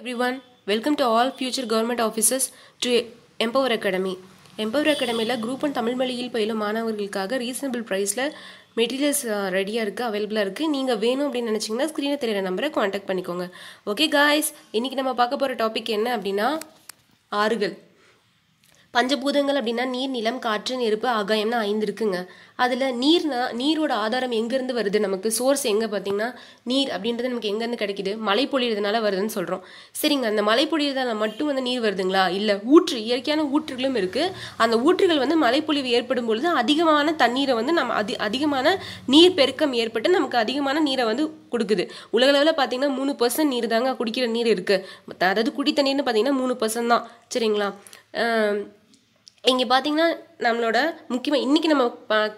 everyone welcome to all future government officers to empower academy empower அகாடமியில் group one Tamil மொழியில் பயிலும் மாணவர்களுக்காக reasonable ப்ரைஸில் மெட்டீரியல்ஸ் ரெடியாக இருக்குது அவைலபிளாக இருக்குது நீங்கள் வேணும் அப்படின்னு நினச்சிங்கன்னா ஸ்க்ரீனை தெரியிற நம்பரை காண்டாக்ட் பண்ணிக்கோங்க ஓகே காய்ஸ் இன்றைக்கி நம்ம பார்க்க போகிற டாபிக் என்ன அப்படின்னா ஆறுகள் பஞ்சபூதங்கள் அப்படின்னா நீர் நிலம் காற்று நெருப்பு ஆகாயம்னு ஐந்து இருக்குங்க அதில் நீர்னா நீரோட ஆதாரம் எங்கேருந்து வருது நமக்கு சோர்ஸ் எங்கே பார்த்தீங்கன்னா நீர் அப்படின்றது நமக்கு எங்கேருந்து கிடைக்குது மழை பொழியிறதுனால வருதுன்னு சொல்கிறோம் சரிங்க அந்த மழை பொழியறதால மட்டும் வந்து நீர் வருதுங்களா இல்லை ஊற்று இயற்கையான ஊற்றுகளும் இருக்குது அந்த ஊற்றுகள் வந்து பொழிவு ஏற்படும் பொழுது அதிகமான தண்ணீரை வந்து நம்ம அதி அதிகமான நீர் பெருக்கம் ஏற்பட்டு நமக்கு அதிகமான நீரை வந்து கொடுக்குது உலகளவில் பார்த்தீங்கன்னா மூணு பர்சன்ட் நீர் தாங்க குடிக்கிற நீர் இருக்குது அதாவது குடி தண்ணீர்னு பார்த்தீங்கன்னா மூணு பர்சன்ட் தான் சரிங்களா இங்கே பார்த்தீங்கன்னா நம்மளோட முக்கியமாக இன்றைக்கி நம்ம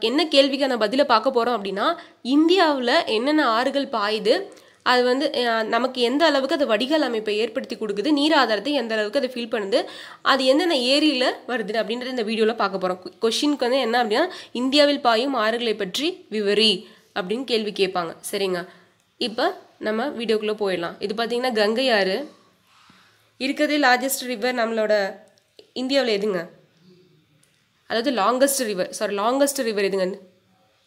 என்ன கேள்விக்கு அந்த பதிலை பார்க்க போகிறோம் அப்படின்னா இந்தியாவில் என்னென்ன ஆறுகள் பாயுது அது வந்து நமக்கு எந்த அளவுக்கு அது வடிகால் அமைப்பை ஏற்படுத்தி கொடுக்குது நீர் ஆதாரத்தை எந்த அளவுக்கு அதை ஃபீல் பண்ணுது அது என்னென்ன ஏரியில் வருது அப்படின்றத இந்த வீடியோவில் பார்க்க போகிறோம் கொஷினுக்கு வந்து என்ன அப்படின்னா இந்தியாவில் பாயும் ஆறுகளை பற்றி விவரி அப்படின்னு கேள்வி கேட்பாங்க சரிங்க இப்போ நம்ம வீடியோக்குள்ளே போயிடலாம் இது பார்த்திங்கன்னா கங்கை ஆறு இருக்கிறதே லார்ஜஸ்ட் ரிவர் நம்மளோட இந்தியாவில் எதுங்க அதாவது longest river sorry longest river இதுங்க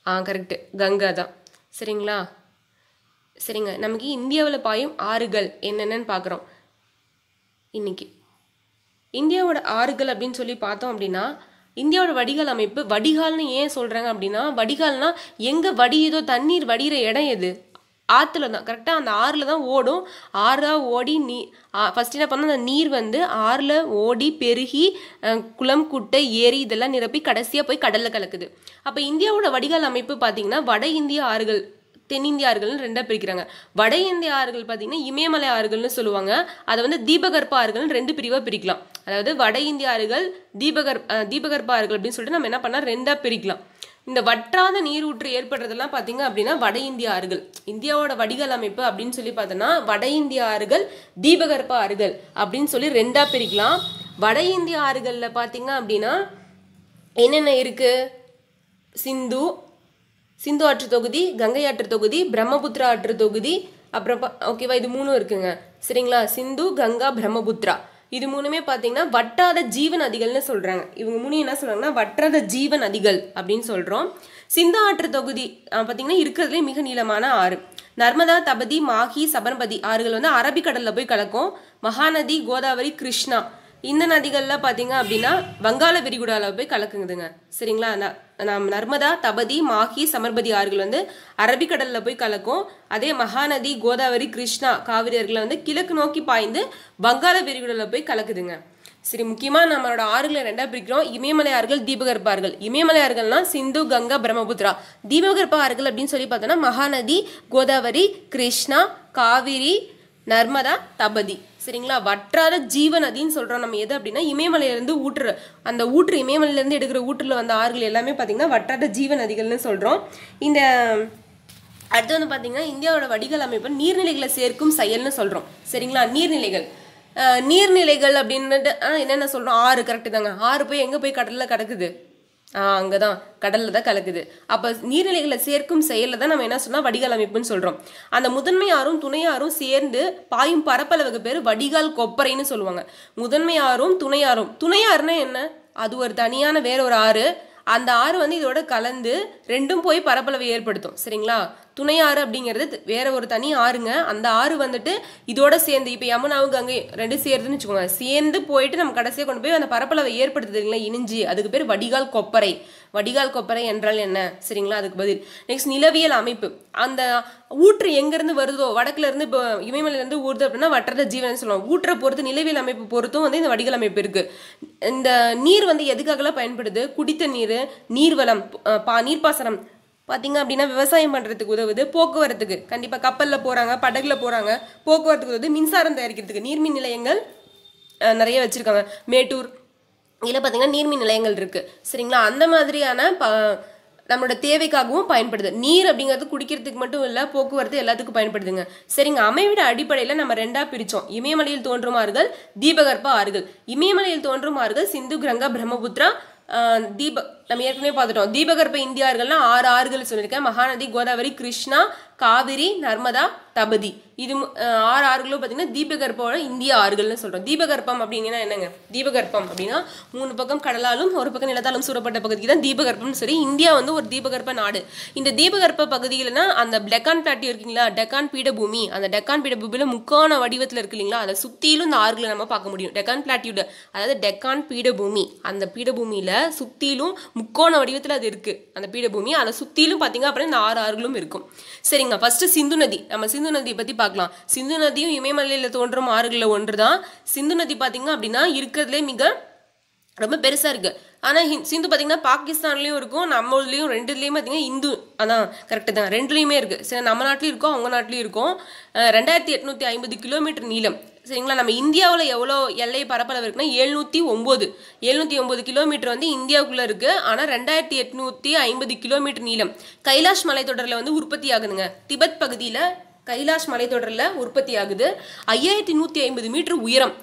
ஆ கரெக்டு கங்கா தான் சரிங்களா சரிங்க நமக்கு இந்தியாவில் பாயும் ஆறுகள் என்னென்னு பார்க்குறோம் இன்றைக்கி இந்தியாவோட ஆறுகள் அப்படின்னு சொல்லி பார்த்தோம் அப்படின்னா இந்தியாவோட வடிகால் அமைப்பு வடிகால்னு ஏன் சொல்கிறாங்க அப்படின்னா வடிகால்னால் எங்கே வடியுதோ தண்ணீர் வடிகிற இடம் எது ஆற்றுல தான் கரெக்டாக அந்த ஆறில் தான் ஓடும் ஆறாக ஓடி நீ ஃபஸ்ட் என்ன பண்ணால் அந்த நீர் வந்து ஆறில் ஓடி பெருகி குளம் குட்டை ஏரி இதெல்லாம் நிரப்பி கடைசியாக போய் கடலில் கலக்குது அப்போ இந்தியாவோட வடிகால் அமைப்பு பார்த்திங்கன்னா வட இந்திய ஆறுகள் தென்னிந்திய ஆறுகள்னு ரெண்டாக பிரிக்கிறாங்க வட இந்தியார்கள் ஆறுகள் பார்த்தீங்கன்னா இமயமலை ஆறுகள்னு சொல்லுவாங்க அதை வந்து தீபகற்ப ஆறுகள்னு ரெண்டு பிரிவாக பிரிக்கலாம் அதாவது வட இந்தியார்கள் ஆறுகள் தீபகர் தீபகற்ப ஆறுகள் அப்படின்னு சொல்லிட்டு நம்ம என்ன பண்ணால் ரெண்டாக பிரிக்கலாம் இந்த வற்றாத நீரூற்று ஏற்படுறதெல்லாம் பார்த்தீங்க அப்படின்னா வட இந்திய ஆறுகள் இந்தியாவோட வடிகள் அமைப்பு அப்படின்னு சொல்லி பார்த்தோன்னா வட இந்திய ஆறுகள் தீபகற்ப ஆறுகள் அப்படின்னு சொல்லி ரெண்டாக பிரிக்கலாம் வட இந்திய ஆறுகளில் பார்த்தீங்க அப்படின்னா என்னென்ன இருக்குது சிந்து சிந்து ஆற்று தொகுதி கங்கை ஆற்று தொகுதி பிரம்மபுத்திரா ஆற்று தொகுதி அப்புறம் ஓகேவா இது மூணும் இருக்குங்க சரிங்களா சிந்து கங்கா பிரம்மபுத்திரா இது மூணுமே பார்த்தீங்கன்னா வட்டாத ஜீவன் அதிகள்னு சொல்கிறாங்க இவங்க மூணு என்ன சொல்கிறாங்கன்னா வற்றாத ஜீவன் அதிகள் அப்படின்னு சொல்கிறோம் சிந்து ஆற்று தொகுதி பார்த்தீங்கன்னா இருக்கிறதுலே மிக நீளமான ஆறு நர்மதா தபதி மாஹி சபர்மதி ஆறுகள் வந்து அரபிக்கடலில் போய் கலக்கும் மகாநதி கோதாவரி கிருஷ்ணா இந்த நதிகளில் பார்த்தீங்க அப்படின்னா வங்காள விரிகுடாவில் போய் கலக்குங்குதுங்க சரிங்களா நாம் நர்மதா தபதி மாஹி சமர்பதி ஆறுகள் வந்து அரபிக்கடலில் போய் கலக்கும் அதே மகாநதி கோதாவரி கிருஷ்ணா காவிரி ஆறுகளை வந்து கிழக்கு நோக்கி பாய்ந்து வங்காள விரிகுடாவில் போய் கலக்குதுங்க சரி முக்கியமாக நம்மளோட ஆறுகளை ரெண்டாக பிரிக்கிறோம் இமயமலை ஆறுகள் தீபகற்ப ஆறுகள் இமயமலை ஆறுகள்னா சிந்து கங்கா பிரம்மபுத்திரா தீபகற்ப ஆறுகள் அப்படின்னு சொல்லி பார்த்தோன்னா மகாநதி கோதாவரி கிருஷ்ணா காவிரி நர்மதா தபதி சரிங்களா வற்றாத ஜீவநதின்னு சொல்கிறோம் நம்ம எது அப்படின்னா இமயமலையிலேருந்து ஊற்று அந்த ஊற்று இமயமலையிலேருந்து எடுக்கிற ஊற்றில் வந்த ஆறுகள் எல்லாமே பார்த்திங்கன்னா வற்றாத ஜீவன் நதிகள்னு சொல்கிறோம் இந்த அடுத்து வந்து பார்த்திங்கன்னா இந்தியாவோட வடிகால் அமைப்பு நீர்நிலைகளை சேர்க்கும் செயல்னு சொல்கிறோம் சரிங்களா நீர்நிலைகள் நீர்நிலைகள் அப்படின்ட்டு என்னென்ன சொல்கிறோம் ஆறு கரெக்டு தாங்க ஆறு போய் எங்கே போய் கடலில் கிடக்குது அங்கே தான் கடலில் தான் கலக்குது அப்போ நீர்நிலைகளை சேர்க்கும் செயலில் தான் நம்ம என்ன சொன்னால் வடிகால் அமைப்புன்னு சொல்கிறோம் அந்த முதன்மையாரும் துணையாரும் சேர்ந்து பாயும் பரப்பளவுக்கு பேர் வடிகால் கொப்பரைன்னு சொல்லுவாங்க முதன்மையாரும் துணையாரும் துணையாருன்னா என்ன அது ஒரு தனியான வேற ஒரு ஆறு அந்த ஆறு வந்து இதோட கலந்து ரெண்டும் போய் பரப்பளவை ஏற்படுத்தும் சரிங்களா துணை ஆறு அப்படிங்கிறது வேற ஒரு தனி ஆறுங்க அந்த ஆறு வந்துட்டு இதோட சேர்ந்து இப்போ யமுனாவும் கங்கை ரெண்டு சேருதுன்னு வச்சுக்கோங்க சேர்ந்து போயிட்டு நம்ம கடைசியாக கொண்டு போய் அந்த பரப்பளவை இல்லைங்களா இணைஞ்சு அதுக்கு பேர் வடிகால் கொப்பரை வடிகால் கொப்பரை என்றால் என்ன சரிங்களா அதுக்கு பதில் நெக்ஸ்ட் நிலவியல் அமைப்பு அந்த ஊற்று எங்கேருந்து வருதோ வடக்குலேருந்து இப்போ இமயமலையிலேருந்து ஊறுது அப்படின்னா வட்டரத ஜீவன் சொல்லுவோம் ஊற்றை பொறுத்து நிலவியல் அமைப்பு பொறுத்தும் வந்து இந்த வடிகால் அமைப்பு இருக்குது இந்த நீர் வந்து எதுக்காகலாம் பயன்படுது குடித்த நீர் நீர்வளம் பா நீர்ப்பாசனம் பார்த்திங்க அப்படின்னா விவசாயம் பண்ணுறதுக்கு உதவுது போக்குவரத்துக்கு கண்டிப்பாக கப்பலில் போகிறாங்க படகுல போகிறாங்க போக்குவரத்துக்கு உதவுது மின்சாரம் தயாரிக்கிறதுக்கு நீர்மின் நிலையங்கள் நிறைய வச்சுருக்காங்க மேட்டூர் இதில் பார்த்திங்கன்னா நீர்மின் நிலையங்கள் இருக்குது சரிங்களா அந்த மாதிரியான ப நம்மளோட தேவைக்காகவும் பயன்படுது நீர் அப்படிங்கிறது குடிக்கிறதுக்கு மட்டும் இல்லை போக்குவரத்து எல்லாத்துக்கும் பயன்படுதுங்க சரிங்க அமைவிட அடிப்படையில் நம்ம ரெண்டாக பிரித்தோம் இமயமலையில் தோன்றும் ஆறுகள் தீபகற்ப ஆறுகள் இமயமலையில் தோன்றும் ஆறுகள் சிந்து கிரங்கா பிரம்மபுத்திரா தீப நம்ம ஏற்கனவே பார்த்துட்டோம் தீபகற்ப இந்தியார்கள்னா ஆறு ஆறுகள் சொல்லியிருக்கேன் மகாநதி கோதாவரி கிருஷ்ணா காவிரி நர்மதா தபதி இது ஆறு ஆறுகளும் பார்த்தீங்கன்னா தீபகற்போட இந்திய ஆறுகள்னு சொல்கிறோம் தீபகற்பம் அப்படிங்கன்னா என்னங்க தீபகற்பம் அப்படின்னா மூணு பக்கம் கடலாலும் ஒரு பக்கம் நிலத்தாலும் சூறப்பட்ட பகுதிக்கு தான் தீபகற்பம்னு சொல்லி இந்தியா வந்து ஒரு தீபகற்ப நாடு இந்த தீபகற்ப பகுதியில்னா அந்த டெக்கான் பிளாட்டி இருக்குங்களா டெக்கான் பீடபூமி அந்த டெக்கான் பீடபூமியில் முக்கோண வடிவத்தில் இருக்கு இல்லைங்களா அதை சுற்றிலும் இந்த ஆறுகளை நம்ம பார்க்க முடியும் டெக்கான் பிளாட்டியூட அதாவது டெக்கான் பீடபூமி அந்த பீடபூமியில் சுற்றிலும் முக்கோண வடிவத்தில் அது இருக்குது அந்த பீடபூமி அதை சுற்றிலும் பார்த்தீங்க அப்படின்னா இந்த ஆறு ஆறுகளும் இருக்கும் சரிங்க ஃபஸ்ட்டு சிந்து நதி நம்ம சிந்து நதியை பற்றி பார்க்க பார்க்கலாம் சிந்து நதியும் இமயமலையில் தோன்றும் ஆறுகளில் ஒன்று தான் சிந்து நதி பார்த்திங்க அப்படின்னா இருக்கிறதுலே மிக ரொம்ப பெருசாக இருக்குது ஆனால் ஹிந் சிந்து பார்த்திங்கன்னா பாகிஸ்தான்லேயும் இருக்கும் நம்மளுலேயும் ரெண்டுலேயும் பார்த்திங்கன்னா இந்து அதான் கரெக்டு தான் ரெண்டுலேயுமே இருக்குது சரி நம்ம நாட்டிலையும் இருக்கும் அவங்க நாட்டிலையும் இருக்கும் ரெண்டாயிரத்தி எட்நூற்றி ஐம்பது கிலோமீட்டர் நீளம் சரிங்களா நம்ம இந்தியாவில் எவ்வளோ எல்லை பரப்பளவு இருக்குன்னா எழுநூற்றி ஒம்பது எழுநூற்றி ஒம்பது கிலோமீட்டர் வந்து இந்தியாவுக்குள்ளே இருக்குது ஆனால் ரெண்டாயிரத்தி எட்நூற்றி ஐம்பது கிலோமீட்டர் நீளம் கைலாஷ் மலைத்தொடரில் வந்து உற்பத்தி ஆகுதுங்க திபெத் பகுதியில் கைலாஷ் மலைத்தொடரில் உற்பத்தி ஆகுது ஐயாயிரத்தி நூற்றி ஐம்பது மீட்டர் உயரம்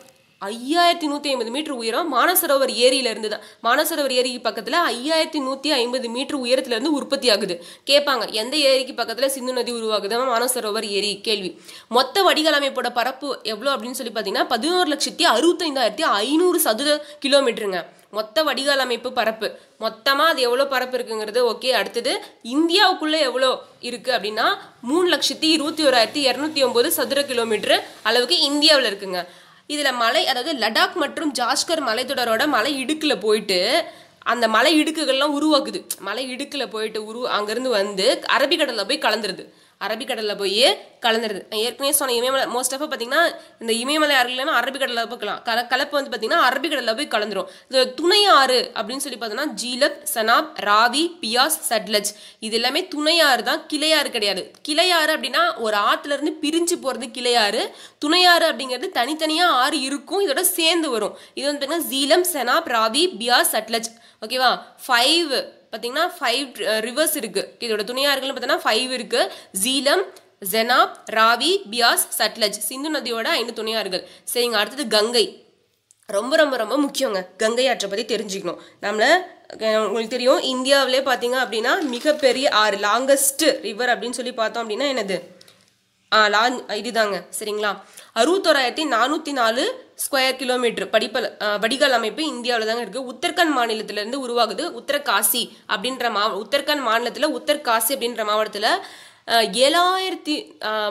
ஐயாயிரத்தி நூற்றி ஐம்பது மீட்ரு உயரம் மானசரோவர் ஏரியிலேருந்து தான் மானசரோவர் ஏரிக்கு பக்கத்தில் ஐயாயிரத்தி நூற்றி ஐம்பது மீட்ரு உயரத்துலேருந்து உற்பத்தி ஆகுது கேட்பாங்க எந்த ஏரிக்கு பக்கத்தில் சிந்து நதி உருவாகுது மானசரோவர் ஏரி கேள்வி மொத்த வடிகால் அமைப்போட பரப்பு எவ்வளோ அப்படின்னு சொல்லி பார்த்தீங்கன்னா பதினோரு லட்சத்தி அறுபத்தைந்தாயிரத்தி ஐநூறு சதுர கிலோமீட்டருங்க மொத்த வடிகால் அமைப்பு பரப்பு மொத்தமாக அது எவ்வளோ பரப்பு இருக்குங்கிறது ஓகே அடுத்தது இந்தியாவுக்குள்ளே எவ்வளோ இருக்குது அப்படின்னா மூணு லட்சத்தி இருபத்தி ஓராயிரத்தி இரநூத்தி ஒம்பது சதுர கிலோமீட்டர் அளவுக்கு இந்தியாவில் இருக்குங்க இதில் மலை அதாவது லடாக் மற்றும் ஜாஸ்கர் மலைத்தொடரோட மலை இடுக்கில் போயிட்டு அந்த மலை இடுக்குகள்லாம் உருவாக்குது மலை இடுக்கில் போயிட்டு உரு அங்கேருந்து வந்து அரபிக்கடலில் போய் கலந்துருது அரபிக்கடலில் போய் கலந்துருது ஏற்கனவே சொன்ன இமயமலை மோஸ்ட் ஆஃப் பார்த்தீங்கன்னா இந்த இமயமலை ஆறு இல்லைன்னா அரபிக்கடலில் போய்க்கலாம் கல கலப்பு வந்து பார்த்தீங்கன்னா அரபிக்கடலில் போய் கலந்துரும் இது துணை ஆறு அப்படின்னு சொல்லி பார்த்தோன்னா ஜீலப் சனாப் ராவி பியாஸ் சட்லஜ் இது எல்லாமே துணையாறு தான் கிளையாறு கிடையாது கிளையாறு அப்படின்னா ஒரு ஆற்றுலேருந்து பிரிஞ்சு போகிறது கிளையாறு துணையாறு அப்படிங்கிறது தனித்தனியாக ஆறு இருக்கும் இதோட சேர்ந்து வரும் இது வந்து பார்த்தீங்கன்னா ஜீலம் சனாப் ராவி பியாஸ் சட்லஜ் ஓகேவா ஃபைவ் பார்த்தீங்கன்னா ஃபைவ் ரிவர்ஸ் இருக்குது இதோட துணையாறுகள்னு பார்த்தீங்கன்னா ஃபைவ் இருக்குது ஜீலம் ஜெனாப் ராவி பியாஸ் சட்லஜ் சிந்து நதியோட ஐந்து துணையாறுகள் சரிங்க அடுத்தது கங்கை ரொம்ப ரொம்ப ரொம்ப முக்கியங்க கங்கை ஆற்றை பற்றி தெரிஞ்சுக்கணும் நம்மளை உங்களுக்கு தெரியும் இந்தியாவிலே பார்த்தீங்க அப்படின்னா மிகப்பெரிய ஆறு லாங்கஸ்ட் ரிவர் அப்படின்னு சொல்லி பார்த்தோம் அப்படின்னா என்னது லா இதுதாங்க சரிங்களா அறுபத்தோராயிரத்தி நானூற்றி நாலு ஸ்கொயர் கிலோமீட்டர் படிப்பல் வடிகால் அமைப்பு இந்தியாவில் தாங்க இருக்குது உத்தரகாண்ட் மாநிலத்திலேருந்து உருவாகுது உத்தரகாசி அப்படின்ற மா உத்தரகாண்ட் மாநிலத்தில் உத்தரகாசி அப்படின்ற மாவட்டத்தில் ஏழாயிரத்தி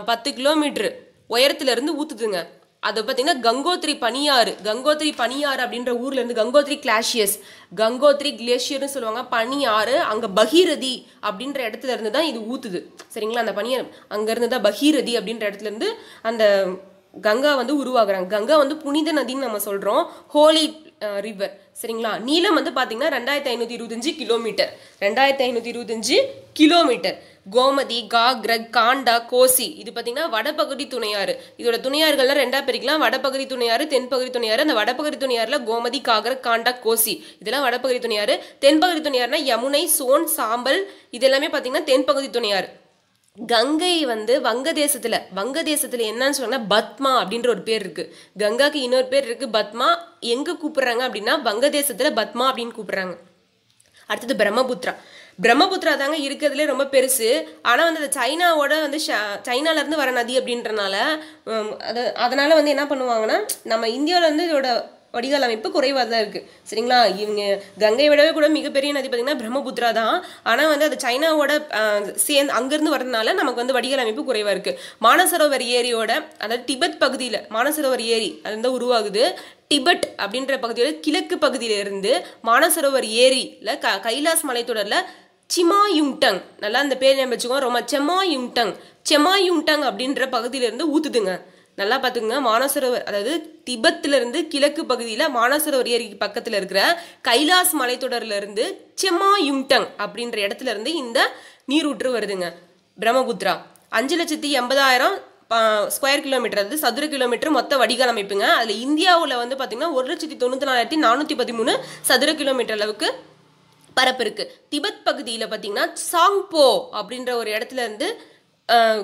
பத்து கிலோமீட்ரு உயரத்துலேருந்து ஊற்றுதுங்க அதை பார்த்தீங்கன்னா கங்கோத்ரி பனியாறு கங்கோத்ரி பனியாறு அப்படின்ற ஊர்ல இருந்து கங்கோத்ரி கிளாஷியஸ் கங்கோத்ரி கிளேஷியர்னு சொல்லுவாங்க பனியாறு அங்கே பகீரதி அப்படின்ற இடத்துல இருந்து தான் இது ஊத்துது சரிங்களா அந்த பனியார் அங்கேருந்து தான் பகீரதி அப்படின்ற இடத்துல இருந்து அந்த கங்கா வந்து உருவாகுறாங்க கங்கா வந்து புனித நதின்னு நம்ம சொல்கிறோம் ஹோலி ரிவர் சரிங்களா நீளம் வந்து பார்த்தீங்கன்னா ரெண்டாயிரத்தி ஐநூற்றி இருபத்தஞ்சு கிலோமீட்டர் ரெண்டாயிரத்தி ஐநூற்றி இருபத்தஞ்சு கிலோமீட்டர் கோமதி கா கிரக் காண்டா கோசி இது பார்த்தீங்கன்னா வடபகுதி துணையாறு இதோட துணையாறுகள்லாம் ரெண்டா பிரிக்கலாம் வடபகுதி துணையாறு தென்பகுதி துணையாறு அந்த வடபகுதி துணையாறுல கோமதி காகரக் காண்டா கோசி இதெல்லாம் வடபகுதி துணையாறு தென்பகுதி துணையாறுனா யமுனை சோன் சாம்பல் இதெல்லாமே பார்த்தீங்கன்னா தென்பகுதி துணையாறு கங்கை வந்து வங்கதேசத்தில் வங்கதேசத்தில் என்னன்னு சொன்னா பத்மா அப்படின்ற ஒரு பேர் இருக்குது கங்காக்கு இன்னொரு பேர் இருக்குது பத்மா எங்கே கூப்பிட்றாங்க அப்படின்னா வங்கதேசத்தில் பத்மா அப்படின்னு கூப்பிட்றாங்க அடுத்தது பிரம்மபுத்திரா பிரம்மபுத்திரா தாங்க இருக்கிறதுலே ரொம்ப பெருசு ஆனால் வந்து அது சைனாவோட வந்து சைனாலேருந்து வர நதி அப்படின்றனால அது அதனால் வந்து என்ன பண்ணுவாங்கன்னா நம்ம இந்தியாவில் வந்து இதோட வடிகால் அமைப்பு குறைவாக தான் இருக்குது சரிங்களா இவங்க கங்கை விடவே கூட மிகப்பெரிய நதி பார்த்திங்கன்னா பிரம்மபுத்திரா தான் ஆனால் வந்து அது சைனாவோட சேர்ந்து அங்கேருந்து வரதுனால நமக்கு வந்து வடிகால் அமைப்பு குறைவாக இருக்குது மானசரோவர் ஏரியோட அதாவது டிபெத் பகுதியில் மானசரோவர் ஏரி அது வந்து உருவாகுது டிபெட் அப்படின்ற பகுதியோட கிழக்கு பகுதியிலிருந்து மானசரோவர் ஏரியில் க கைலாஸ் மலைத்தொடரில் சிமா யுங்டங் நல்லா இந்த பேர் நியமிச்சுக்கோ ரொம்ப செமா யுங்டங் செமா யுங்டங் அப்படின்ற பகுதியிலேருந்து ஊத்துதுங்க நல்லா பார்த்துக்குங்க மானசரோவர் அதாவது திபத்திலிருந்து கிழக்கு பகுதியில் மானசரோவர் ஏரிக்கு பக்கத்தில் இருக்கிற கைலாஸ் மலைத்தொடர்லேருந்து செமா யுங்டங் அப்படின்ற இடத்துல இருந்து இந்த நீரூற்று வருதுங்க பிரம்மபுத்ரா அஞ்சு லட்சத்தி எண்பதாயிரம் ஸ்கொயர் கிலோமீட்டர் அது சதுர கிலோமீட்டர் மொத்த வடிகால் அமைப்புங்க அதில் இந்தியாவில் வந்து பார்த்திங்கன்னா ஒரு லட்சத்தி தொண்ணூற்றி நாலாயிரத்தி நானூற்றி பதிமூணு சதுர கிலோமீட்டர் அளவுக்கு பரப்பு இருக்குது திபெத் பகுதியில் பார்த்தீங்கன்னா சாங்போ அப்படின்ற ஒரு இடத்துல இருந்து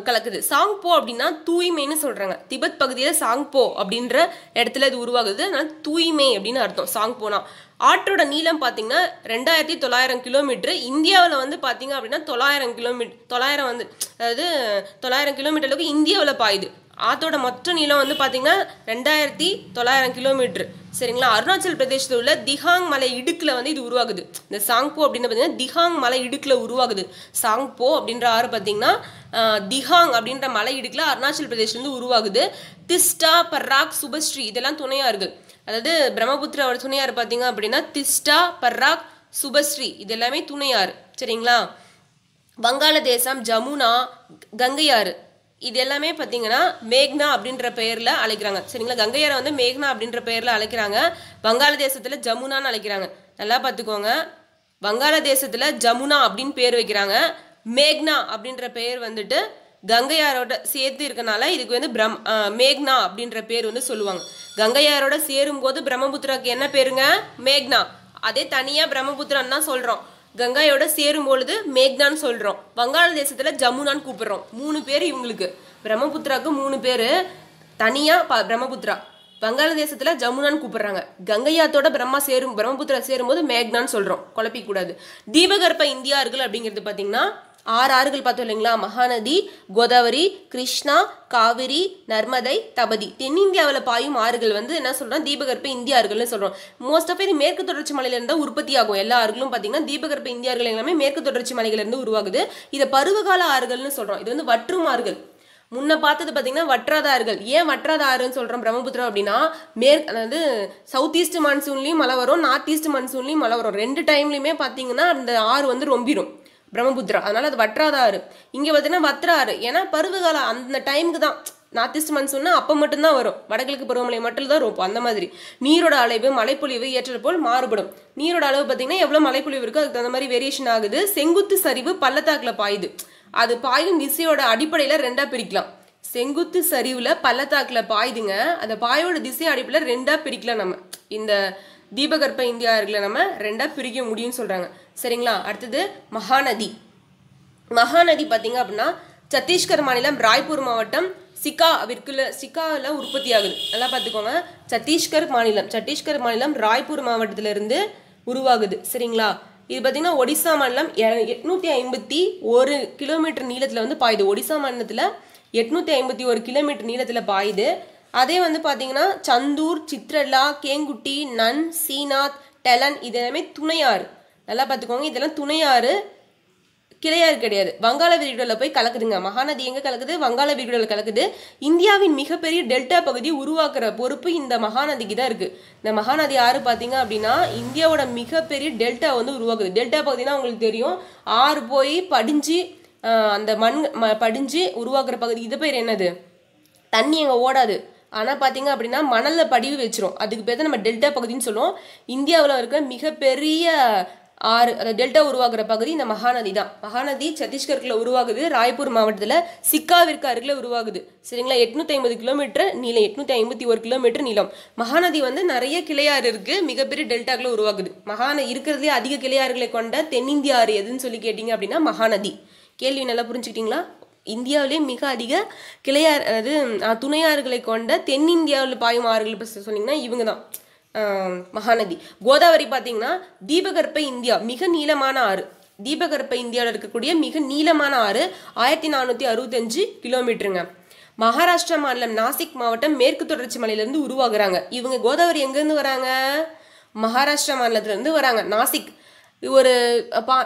கலக்குது சாங் போ அப்படின்னா தூய்மைன்னு சொல்கிறாங்க திபெத் பகுதியில் சாங் போ அப்படின்ற இடத்துல இது உருவாகுது அதனால தூய்மை அப்படின்னு அர்த்தம் சாங் போனா ஆற்றோட நீளம் பார்த்தீங்கன்னா ரெண்டாயிரத்தி தொள்ளாயிரம் கிலோமீட்ரு இந்தியாவில் வந்து பார்த்தீங்க அப்படின்னா தொள்ளாயிரம் கிலோமீட்டர் தொள்ளாயிரம் வந்து அதாவது தொள்ளாயிரம் கிலோமீட்டர் அளவுக்கு இந்தியாவில் பாயுது ஆற்றோட மொத்த நீளம் வந்து பார்த்திங்கன்னா ரெண்டாயிரத்தி தொள்ளாயிரம் கிலோமீட்ரு சரிங்களா அருணாச்சல் பிரதேசத்தில் உள்ள திஹாங் மலை இடுக்கில் வந்து இது உருவாகுது இந்த சாங்போ அப்படின்னு பார்த்தீங்கன்னா திஹாங் மலை இடுக்கில் உருவாகுது சாங்போ அப்படின்ற ஆறு பார்த்தீங்கன்னா திஹாங் அப்படின்ற மலை இடுக்கில் அருணாச்சல் பிரதேஷ்லேருந்து உருவாகுது திஸ்டா பர்ராக் சுபஸ்ரீ இதெல்லாம் துணையாக இருக்குது அதாவது பிரம்மபுத்திராவோட துணையார் பார்த்தீங்க அப்படின்னா திஸ்டா பர்ராக் சுபஸ்ரீ இது எல்லாமே துணையார் சரிங்களா வங்காளதேசம் ஜமுனா கங்கையாறு இது எல்லாமே பார்த்தீங்கன்னா மேக்னா அப்படின்ற பெயரில் அழைக்கிறாங்க சரிங்களா கங்கையரை வந்து மேக்னா அப்படின்ற பெயரில் அழைக்கிறாங்க வங்காளதேசத்தில் ஜமுனான்னு அழைக்கிறாங்க நல்லா பார்த்துக்கோங்க வங்காளதேசத்தில் ஜமுனா அப்படின்னு பேர் வைக்கிறாங்க மேக்னா அப்படின்ற பெயர் வந்துட்டு கங்கையாரோட சேர்த்து இருக்கனால இதுக்கு வந்து பிரம் மேக்னா அப்படின்ற பேர் வந்து சொல்லுவாங்க கங்கையாரோட சேரும்போது பிரம்மபுத்திராவுக்கு என்ன பேருங்க மேக்னா அதே தனியாக பிரம்மபுத்திரான்னு தான் சொல்கிறோம் கங்காயோட சேரும் பொழுது மேக்தான் சொல்கிறோம் வங்காளதேசத்தில் ஜமுனான்னு கூப்பிடுறோம் மூணு பேர் இவங்களுக்கு பிரம்மபுத்திராவுக்கு மூணு பேர் தனியாக ப பிரம்மபுத்திரா வங்காளதேசத்தில் ஜமுனான்னு கூப்பிடுறாங்க கங்கையாத்தோட பிரம்மா சேரும் பிரம்மபுத்திரா சேரும்போது மேக்னான்னு சொல்கிறோம் குழப்பிக்கூடாது தீபகற்ப இந்தியா இருக்குல்ல அப்படிங்கிறது பார்த்தீங்கன்னா ஆறு ஆறுகள் பார்த்தோம் இல்லைங்களா மகாநதி கோதாவரி கிருஷ்ணா காவிரி நர்மதை தபதி தென்னிந்தியாவில் பாயும் ஆறுகள் வந்து என்ன சொல்கிறோம் தீபகற்ப இந்திய ஆறுகள்னு சொல்கிறோம் மோஸ்ட் ஆஃப் இது மேற்கு தொடர்ச்சி மலையிலிருந்து உற்பத்தி ஆகும் எல்லா ஆறுகளும் பார்த்தீங்கன்னா தீபகற்ப இந்தியார்கள் எல்லாமே மேற்கு தொடர்ச்சி மலையிலேருந்து உருவாகுது இதை பருவகால ஆறுகள்னு சொல்கிறோம் இது வந்து வற்றும் ஆறுகள் முன்ன பார்த்தது பார்த்தீங்கன்னா வற்றாத ஆறுகள் ஏன் வற்றாத ஆறுன்னு சொல்கிறோம் பிரம்மபுத்திரம் அப்படின்னா மேற் அதாவது சவுத் ஈஸ்ட் மான்சூன்லேயும் மழை வரும் நார்த் ஈஸ்ட் மான்சூன்லேயும் மழை வரும் ரெண்டு டைம்லையுமே பார்த்தீங்கன்னா அந்த ஆறு வந்து ரொம்பிடும் பிரம்மபுத்திரா அதனால் அது வற்றாதாறு இங்கே பார்த்தீங்கன்னா ஆறு ஏன்னா பருவகாலம் அந்த டைமுக்கு தான் நார்த் ஈஸ்ட் மன்சூன்னா அப்போ மட்டும்தான் வரும் வடகிழக்கு பருவமழை மட்டும் தான் இருக்கும் அந்த மாதிரி நீரோட அளவு மலைப்பொழிவு ஏற்றது போல் மாறுபடும் நீரோட அளவு பார்த்தீங்கன்னா எவ்வளோ மலைப்பொழிவு இருக்கோ அதுக்கு தகுந்த மாதிரி வேரியேஷன் ஆகுது செங்குத்து சரிவு பள்ளத்தாக்கில் பாயுது அது பாயும் திசையோட அடிப்படையில் ரெண்டாக பிரிக்கலாம் செங்குத்து சரிவில் பள்ளத்தாக்கில் பாயுதுங்க அந்த பாயோட திசை அடிப்பில் ரெண்டாக பிரிக்கலாம் நம்ம இந்த தீபகற்ப இந்தியா இருக்குல்ல நம்ம ரெண்டாக பிரிக்க முடியும்னு சொல்கிறாங்க சரிங்களா அடுத்தது மகாநதி மகாநதி பார்த்தீங்க அப்படின்னா சத்தீஸ்கர் மாநிலம் ராய்ப்பூர் மாவட்டம் சிக்கா விற்குல சிக்காவில் உற்பத்தி ஆகுது நல்லா பார்த்துக்கோங்க சத்தீஸ்கர் மாநிலம் சத்தீஸ்கர் மாநிலம் ராய்ப்பூர் மாவட்டத்திலிருந்து உருவாகுது சரிங்களா இது பார்த்தீங்கன்னா ஒடிசா மாநிலம் எட்நூற்றி ஐம்பத்தி ஒரு கிலோமீட்டர் நீளத்தில் வந்து பாயுது ஒடிசா மாநிலத்தில் எட்நூற்றி ஐம்பத்தி ஒரு கிலோமீட்டர் நீளத்தில் பாயுது அதே வந்து பார்த்தீங்கன்னா சந்தூர் சித்ரலா கேங்குட்டி நன் சீநாத் டெலன் இது எல்லாமே துணையாறு நல்லா பார்த்துக்கோங்க இதெல்லாம் துணையாறு கிளையாறு கிடையாது வங்காள விரிகுடலில் போய் கலக்குதுங்க மகாநதி எங்கே கலக்குது வங்காள விரிகுடலில் கலக்குது இந்தியாவின் மிகப்பெரிய டெல்டா பகுதியை உருவாக்குற பொறுப்பு இந்த மகாநதிக்கு தான் இருக்குது இந்த மகாநதி ஆறு பார்த்தீங்க அப்படின்னா இந்தியாவோட மிகப்பெரிய டெல்டா வந்து உருவாக்குது டெல்டா பகுதினா உங்களுக்கு தெரியும் ஆறு போய் படிஞ்சு அந்த மண் ம படிஞ்சு உருவாக்குற பகுதி இது பேர் என்னது தண்ணி அங்கே ஓடாது ஆனால் பார்த்தீங்க அப்படின்னா மணலில் படிவு வச்சிரும் அதுக்கு பேர் தான் நம்ம டெல்டா பகுதின்னு சொல்லுவோம் இந்தியாவில் இருக்கிற மிகப்பெரிய ஆறு அந்த டெல்டா உருவாகிற பகுதி இந்த மகாநதி தான் மகாநதி சத்தீஸ்கர்ல உருவாகுது ராய்ப்பூர் மாவட்டத்தில் சிக்காவிற்கு அருகில் உருவாகுது சரிங்களா எட்நூற்றி ஐம்பது கிலோமீட்டர் நீளம் எட்நூற்றி ஐம்பத்தி ஒரு கிலோமீட்டர் நீளம் மகாநதி வந்து நிறைய கிளையாறு இருக்குது மிகப்பெரிய டெல்டாக்கில் உருவாகுது மகாநதி இருக்கிறதே அதிக கிளையாறுகளை கொண்ட தென்னிந்தியா ஆறு எதுன்னு சொல்லி கேட்டிங்க அப்படின்னா மகாநதி கேள்வி நல்லா புரிஞ்சுக்கிட்டீங்களா இந்தியாவிலே மிக அதிக கிளையார் அதாவது துணையாறுகளை கொண்ட தென்னிந்தியாவில் பாயும் ஆறுகள் இப்போ சொன்னீங்கன்னா இவங்க தான் மகாநதி கோதாவரி பார்த்தீங்கன்னா தீபகற்ப இந்தியா மிக நீளமான ஆறு தீபகற்ப இந்தியாவில் இருக்கக்கூடிய மிக நீளமான ஆறு ஆயிரத்தி நானூற்றி அறுபத்தஞ்சு கிலோமீட்டருங்க மகாராஷ்டிரா மாநிலம் நாசிக் மாவட்டம் மேற்கு தொடர்ச்சி மலையிலேருந்து உருவாகுறாங்க இவங்க கோதாவரி எங்கேருந்து வராங்க மகாராஷ்டிரா மாநிலத்திலேருந்து வராங்க நாசிக் ஒரு பா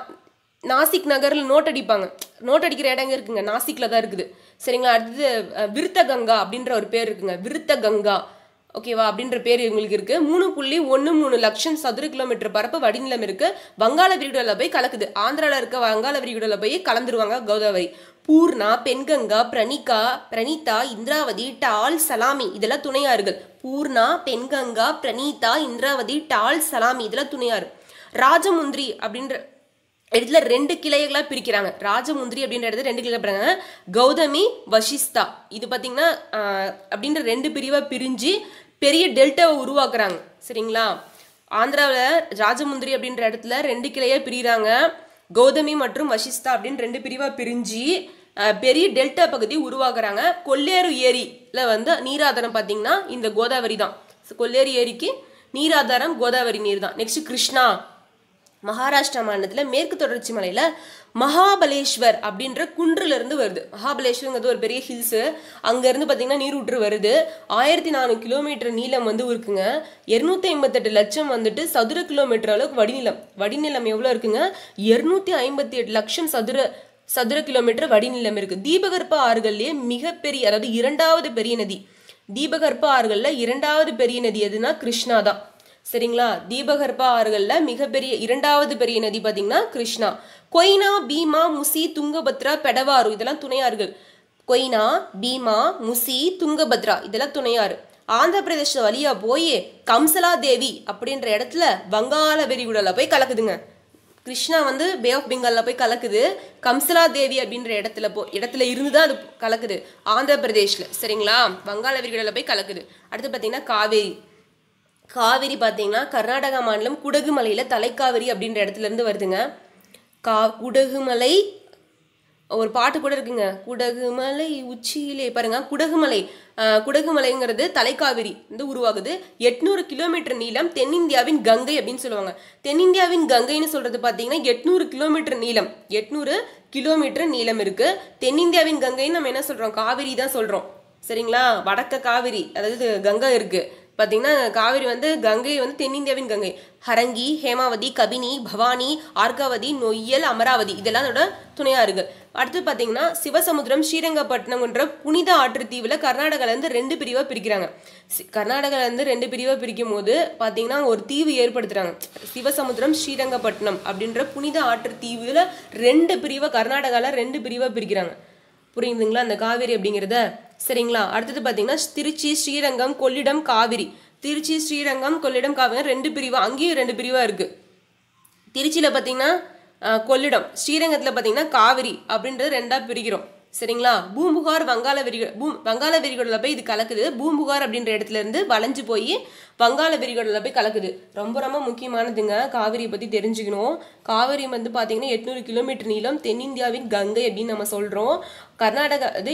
நாசிக் நகரில் நோட் அடிப்பாங்க நோட் அடிக்கிற இடங்க இருக்குங்க நாசிக்கில் தான் இருக்குது சரிங்களா அடுத்தது விருத்த கங்கா அப்படின்ற ஒரு பேர் இருக்குங்க விருத்த கங்கா ஓகேவா அப்படின்ற பேர் இவங்களுக்கு இருக்குது மூணு புள்ளி ஒன்று மூணு லட்சம் சதுர கிலோமீட்டர் பரப்பு வடிநிலம் இருக்குது வங்காள விரிகுடலில் போய் கலக்குது ஆந்திராவில் இருக்க வங்காள விரிகுடலில் போய் கலந்துருவாங்க கோதாவரி பூர்ணா பெண்கங்கா பிரணிகா பிரணீதா இந்திராவதி டால் சலாமி இதெல்லாம் துணையாறுகள் பூர்ணா பெண்கங்கா பிரணீதா இந்திராவதி டால் சலாமி இதெல்லாம் துணையாறு ராஜமுந்திரி அப்படின்ற இடத்துல ரெண்டு கிளைகளாக பிரிக்கிறாங்க ராஜமுந்திரி அப்படின்ற இடத்துல ரெண்டு கிளை பிரிக்கிறாங்க கௌதமி வசிஸ்தா இது பார்த்திங்கன்னா அப்படின்ற ரெண்டு பிரிவாக பிரிஞ்சு பெரிய டெல்டாவை உருவாக்குறாங்க சரிங்களா ஆந்திராவில் ராஜமுந்திரி அப்படின்ற இடத்துல ரெண்டு கிளையாக பிரிகிறாங்க கௌதமி மற்றும் வசிஸ்தா அப்படின்னு ரெண்டு பிரிவாக பிரிஞ்சு பெரிய டெல்டா பகுதி உருவாக்குறாங்க கொல்லேறு ஏரியில் வந்து நீராதாரம் பார்த்தீங்கன்னா இந்த கோதாவரி தான் கொல்லேறு ஏரிக்கு நீராதாரம் கோதாவரி நீர் தான் நெக்ஸ்ட் கிருஷ்ணா மகாராஷ்டிரா மாநிலத்தில் மேற்கு தொடர்ச்சி மலையில் மகாபலேஸ்வர் அப்படின்ற குன்றுலேருந்து வருது மகாபலேஸ்வர்ங்கிறது ஒரு பெரிய ஹில்ஸு அங்கேருந்து பார்த்தீங்கன்னா நீரூற்று வருது ஆயிரத்தி நானூறு கிலோமீட்டர் நீளம் வந்து இருக்குங்க இரநூத்தி ஐம்பத்தெட்டு லட்சம் வந்துட்டு சதுர கிலோமீட்டர் அளவுக்கு வடிநிலம் வடிநிலம் எவ்வளோ இருக்குங்க இரநூத்தி ஐம்பத்தி எட்டு லட்சம் சதுர சதுர கிலோமீட்டர் வடிநிலம் இருக்குது தீபகற்ப ஆறுகள்லேயே மிகப்பெரிய அதாவது இரண்டாவது பெரிய நதி தீபகற்ப ஆறுகளில் இரண்டாவது பெரிய நதி எதுனா கிருஷ்ணா தான் சரிங்களா தீபகற்பா ஆறுகளில் மிகப்பெரிய இரண்டாவது பெரிய நதி பார்த்தீங்கன்னா கிருஷ்ணா கொய்னா பீமா முசி துங்கபத்ரா பெடவாறு இதெல்லாம் துணையாறுகள் கொய்னா பீமா முசி துங்கபத்ரா இதெல்லாம் துணையாறு ஆந்திர பிரதேச வழியா போய் கம்சலா தேவி அப்படின்ற இடத்துல வங்காள விரிகுடல போய் கலக்குதுங்க கிருஷ்ணா வந்து பே ஆஃப் பெங்காலில் போய் கலக்குது கம்சலா தேவி அப்படின்ற இடத்துல போ இடத்துல இருந்து தான் அது கலக்குது ஆந்திர பிரதேஷில் சரிங்களா வங்காள வெறிகுடல போய் கலக்குது அடுத்து பார்த்தீங்கன்னா காவேரி காவிரி பார்த்தீங்கன்னா கர்நாடகா மாநிலம் குடகுமலையில் தலைக்காவிரி அப்படின்ற இடத்துலேருந்து வருதுங்க கா குடகுமலை ஒரு பாட்டு கூட இருக்குங்க குடகுமலை உச்சியிலே பாருங்க குடகுமலை குடகுமலைங்கிறது தலைக்காவிரி வந்து உருவாகுது எட்நூறு கிலோமீட்டர் நீளம் தென்னிந்தியாவின் கங்கை அப்படின்னு சொல்லுவாங்க தென்னிந்தியாவின் கங்கைன்னு சொல்றது பார்த்தீங்கன்னா எட்நூறு கிலோமீட்டர் நீளம் எட்நூறு கிலோமீட்டர் நீளம் இருக்கு தென்னிந்தியாவின் கங்கைன்னு நம்ம என்ன சொல்றோம் காவிரி தான் சொல்றோம் சரிங்களா வடக்க காவிரி அதாவது கங்கை இருக்கு பார்த்தீங்கன்னா காவிரி வந்து கங்கை வந்து தென்னிந்தியாவின் கங்கை ஹரங்கி ஹேமாவதி கபினி பவானி ஆர்காவதி நொய்யல் அமராவதி இதெல்லாம் அதோட துணையாக இருக்குது அடுத்து பார்த்தீங்கன்னா சிவசமுத்திரம் ஸ்ரீரங்கப்பட்டினம்ன்ற புனித ஆற்று தீவில் இருந்து ரெண்டு பிரிவாக பிரிக்கிறாங்க இருந்து ரெண்டு பிரிவாக பிரிக்கும் போது பார்த்தீங்கன்னா ஒரு தீவு ஏற்படுத்துகிறாங்க சிவசமுத்திரம் ஸ்ரீரங்கப்பட்டினம் அப்படின்ற புனித ஆற்று தீவில் ரெண்டு பிரிவை கர்நாடகாவில் ரெண்டு பிரிவாக பிரிக்கிறாங்க புரியுதுங்களா அந்த காவேரி அப்படிங்கிறத சரிங்களா அடுத்தது பார்த்தீங்கன்னா திருச்சி ஸ்ரீரங்கம் கொள்ளிடம் காவிரி திருச்சி ஸ்ரீரங்கம் கொள்ளிடம் காவிரி ரெண்டு பிரிவு அங்கேயும் ரெண்டு பிரிவாக இருக்குது திருச்சியில் பார்த்தீங்கன்னா கொள்ளிடம் ஸ்ரீரங்கத்தில் பார்த்தீங்கன்னா காவிரி அப்படின்றது ரெண்டாக பிரிக்கிறோம் சரிங்களா பூம்புகார் வங்காள விரிகு பூ வங்காள விரிகுடலில் போய் இது கலக்குது பூம்புகார் அப்படின்ற இடத்துல இருந்து வளைஞ்சு போய் வங்காள விரிகுடலில் போய் கலக்குது ரொம்ப ரொம்ப முக்கியமானதுங்க காவிரியை பற்றி தெரிஞ்சுக்கணும் காவிரி வந்து பார்த்தீங்கன்னா எட்நூறு கிலோமீட்டர் நீளம் தென்னிந்தியாவின் கங்கை அப்படின்னு நம்ம சொல்கிறோம் கர்நாடகா அது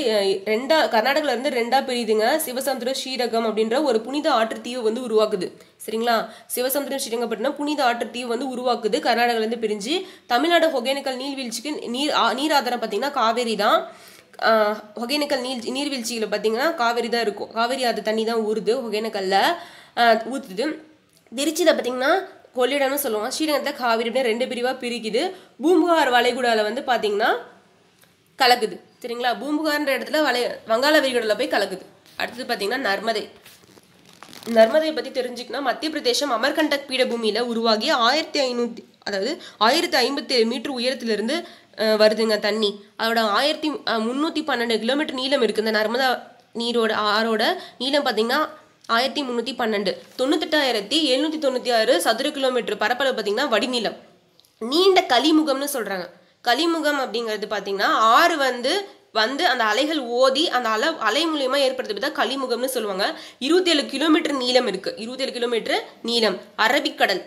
ரெண்டா கர்நாடகாவிலேருந்து ரெண்டா பிரியுதுங்க சிவசமுத்திரம் ஸ்ரீரகம் அப்படின்ற ஒரு புனித ஆற்று தீவு வந்து உருவாக்குது சரிங்களா சிவசமுத்திரம் ஸ்ரீரங்கப்பட்டினம் புனித ஆற்று தீவு வந்து உருவாக்குது கர்நாடகாவிலேருந்து பிரிஞ்சு தமிழ்நாடு ஒகேனக்கல் நீர்வீழ்ச்சிக்கு நீர் நீர் ஆதாரம் பார்த்தீங்கன்னா காவேரி தான் ஒகேனக்கல் நீர் நீர்வீழ்ச்சியில் பார்த்தீங்கன்னா காவேரி தான் இருக்கும் காவேரி அது தண்ணி தான் ஊறுது ஒகேனக்கல்லில் ஊற்றுது திருச்சியில் பார்த்தீங்கன்னா கொள்ளிடம்னு சொல்லுவோம் ஸ்ரீரங்கத்தில் காவிரி அப்படின்னு ரெண்டு பிரிவாக பிரிக்குது பூம்புகார் வளைகுடாவில் வந்து பார்த்தீங்கன்னா கலக்குது சரிங்களா பூம்புகார்ன்ற இடத்துல வளைய வங்காள விரிகுடலில் போய் கலக்குது அடுத்தது பார்த்தீங்கன்னா நர்மதை நர்மதையை பற்றி தெரிஞ்சுக்கனா மத்திய பிரதேசம் அமர்கண்டக் பீடபூமியில் உருவாகி ஆயிரத்தி ஐநூற்றி அதாவது ஆயிரத்தி ஐம்பத்தி ஏழு மீட்ரு உயரத்திலிருந்து வருதுங்க தண்ணி அதோட ஆயிரத்தி முந்நூற்றி பன்னெண்டு கிலோமீட்டர் நீளம் இருக்குது இந்த நர்மதா நீரோட ஆறோட நீளம் பார்த்தீங்கன்னா ஆயிரத்தி முந்நூற்றி பன்னெண்டு தொண்ணூத்தெட்டாயிரத்தி எழுநூற்றி தொண்ணூற்றி ஆறு சதுர கிலோமீட்டர் பரப்பளவு பார்த்தீங்கன்னா வடிநிலம் நீண்ட கலிமுகம்னு சொல்கிறாங்க கலிமுகம் அப்படிங்கிறது பார்த்தீங்கன்னா ஆறு வந்து வந்து அந்த அலைகள் ஓதி அந்த அலை அலை மூலியமா ஏற்படுத்தி தான் கலிமுகம்னு சொல்லுவாங்க இருபத்தேழு கிலோமீட்டர் நீளம் இருக்கு இருபத்தேழு கிலோமீட்டர் நீளம் அரபிக்கடல்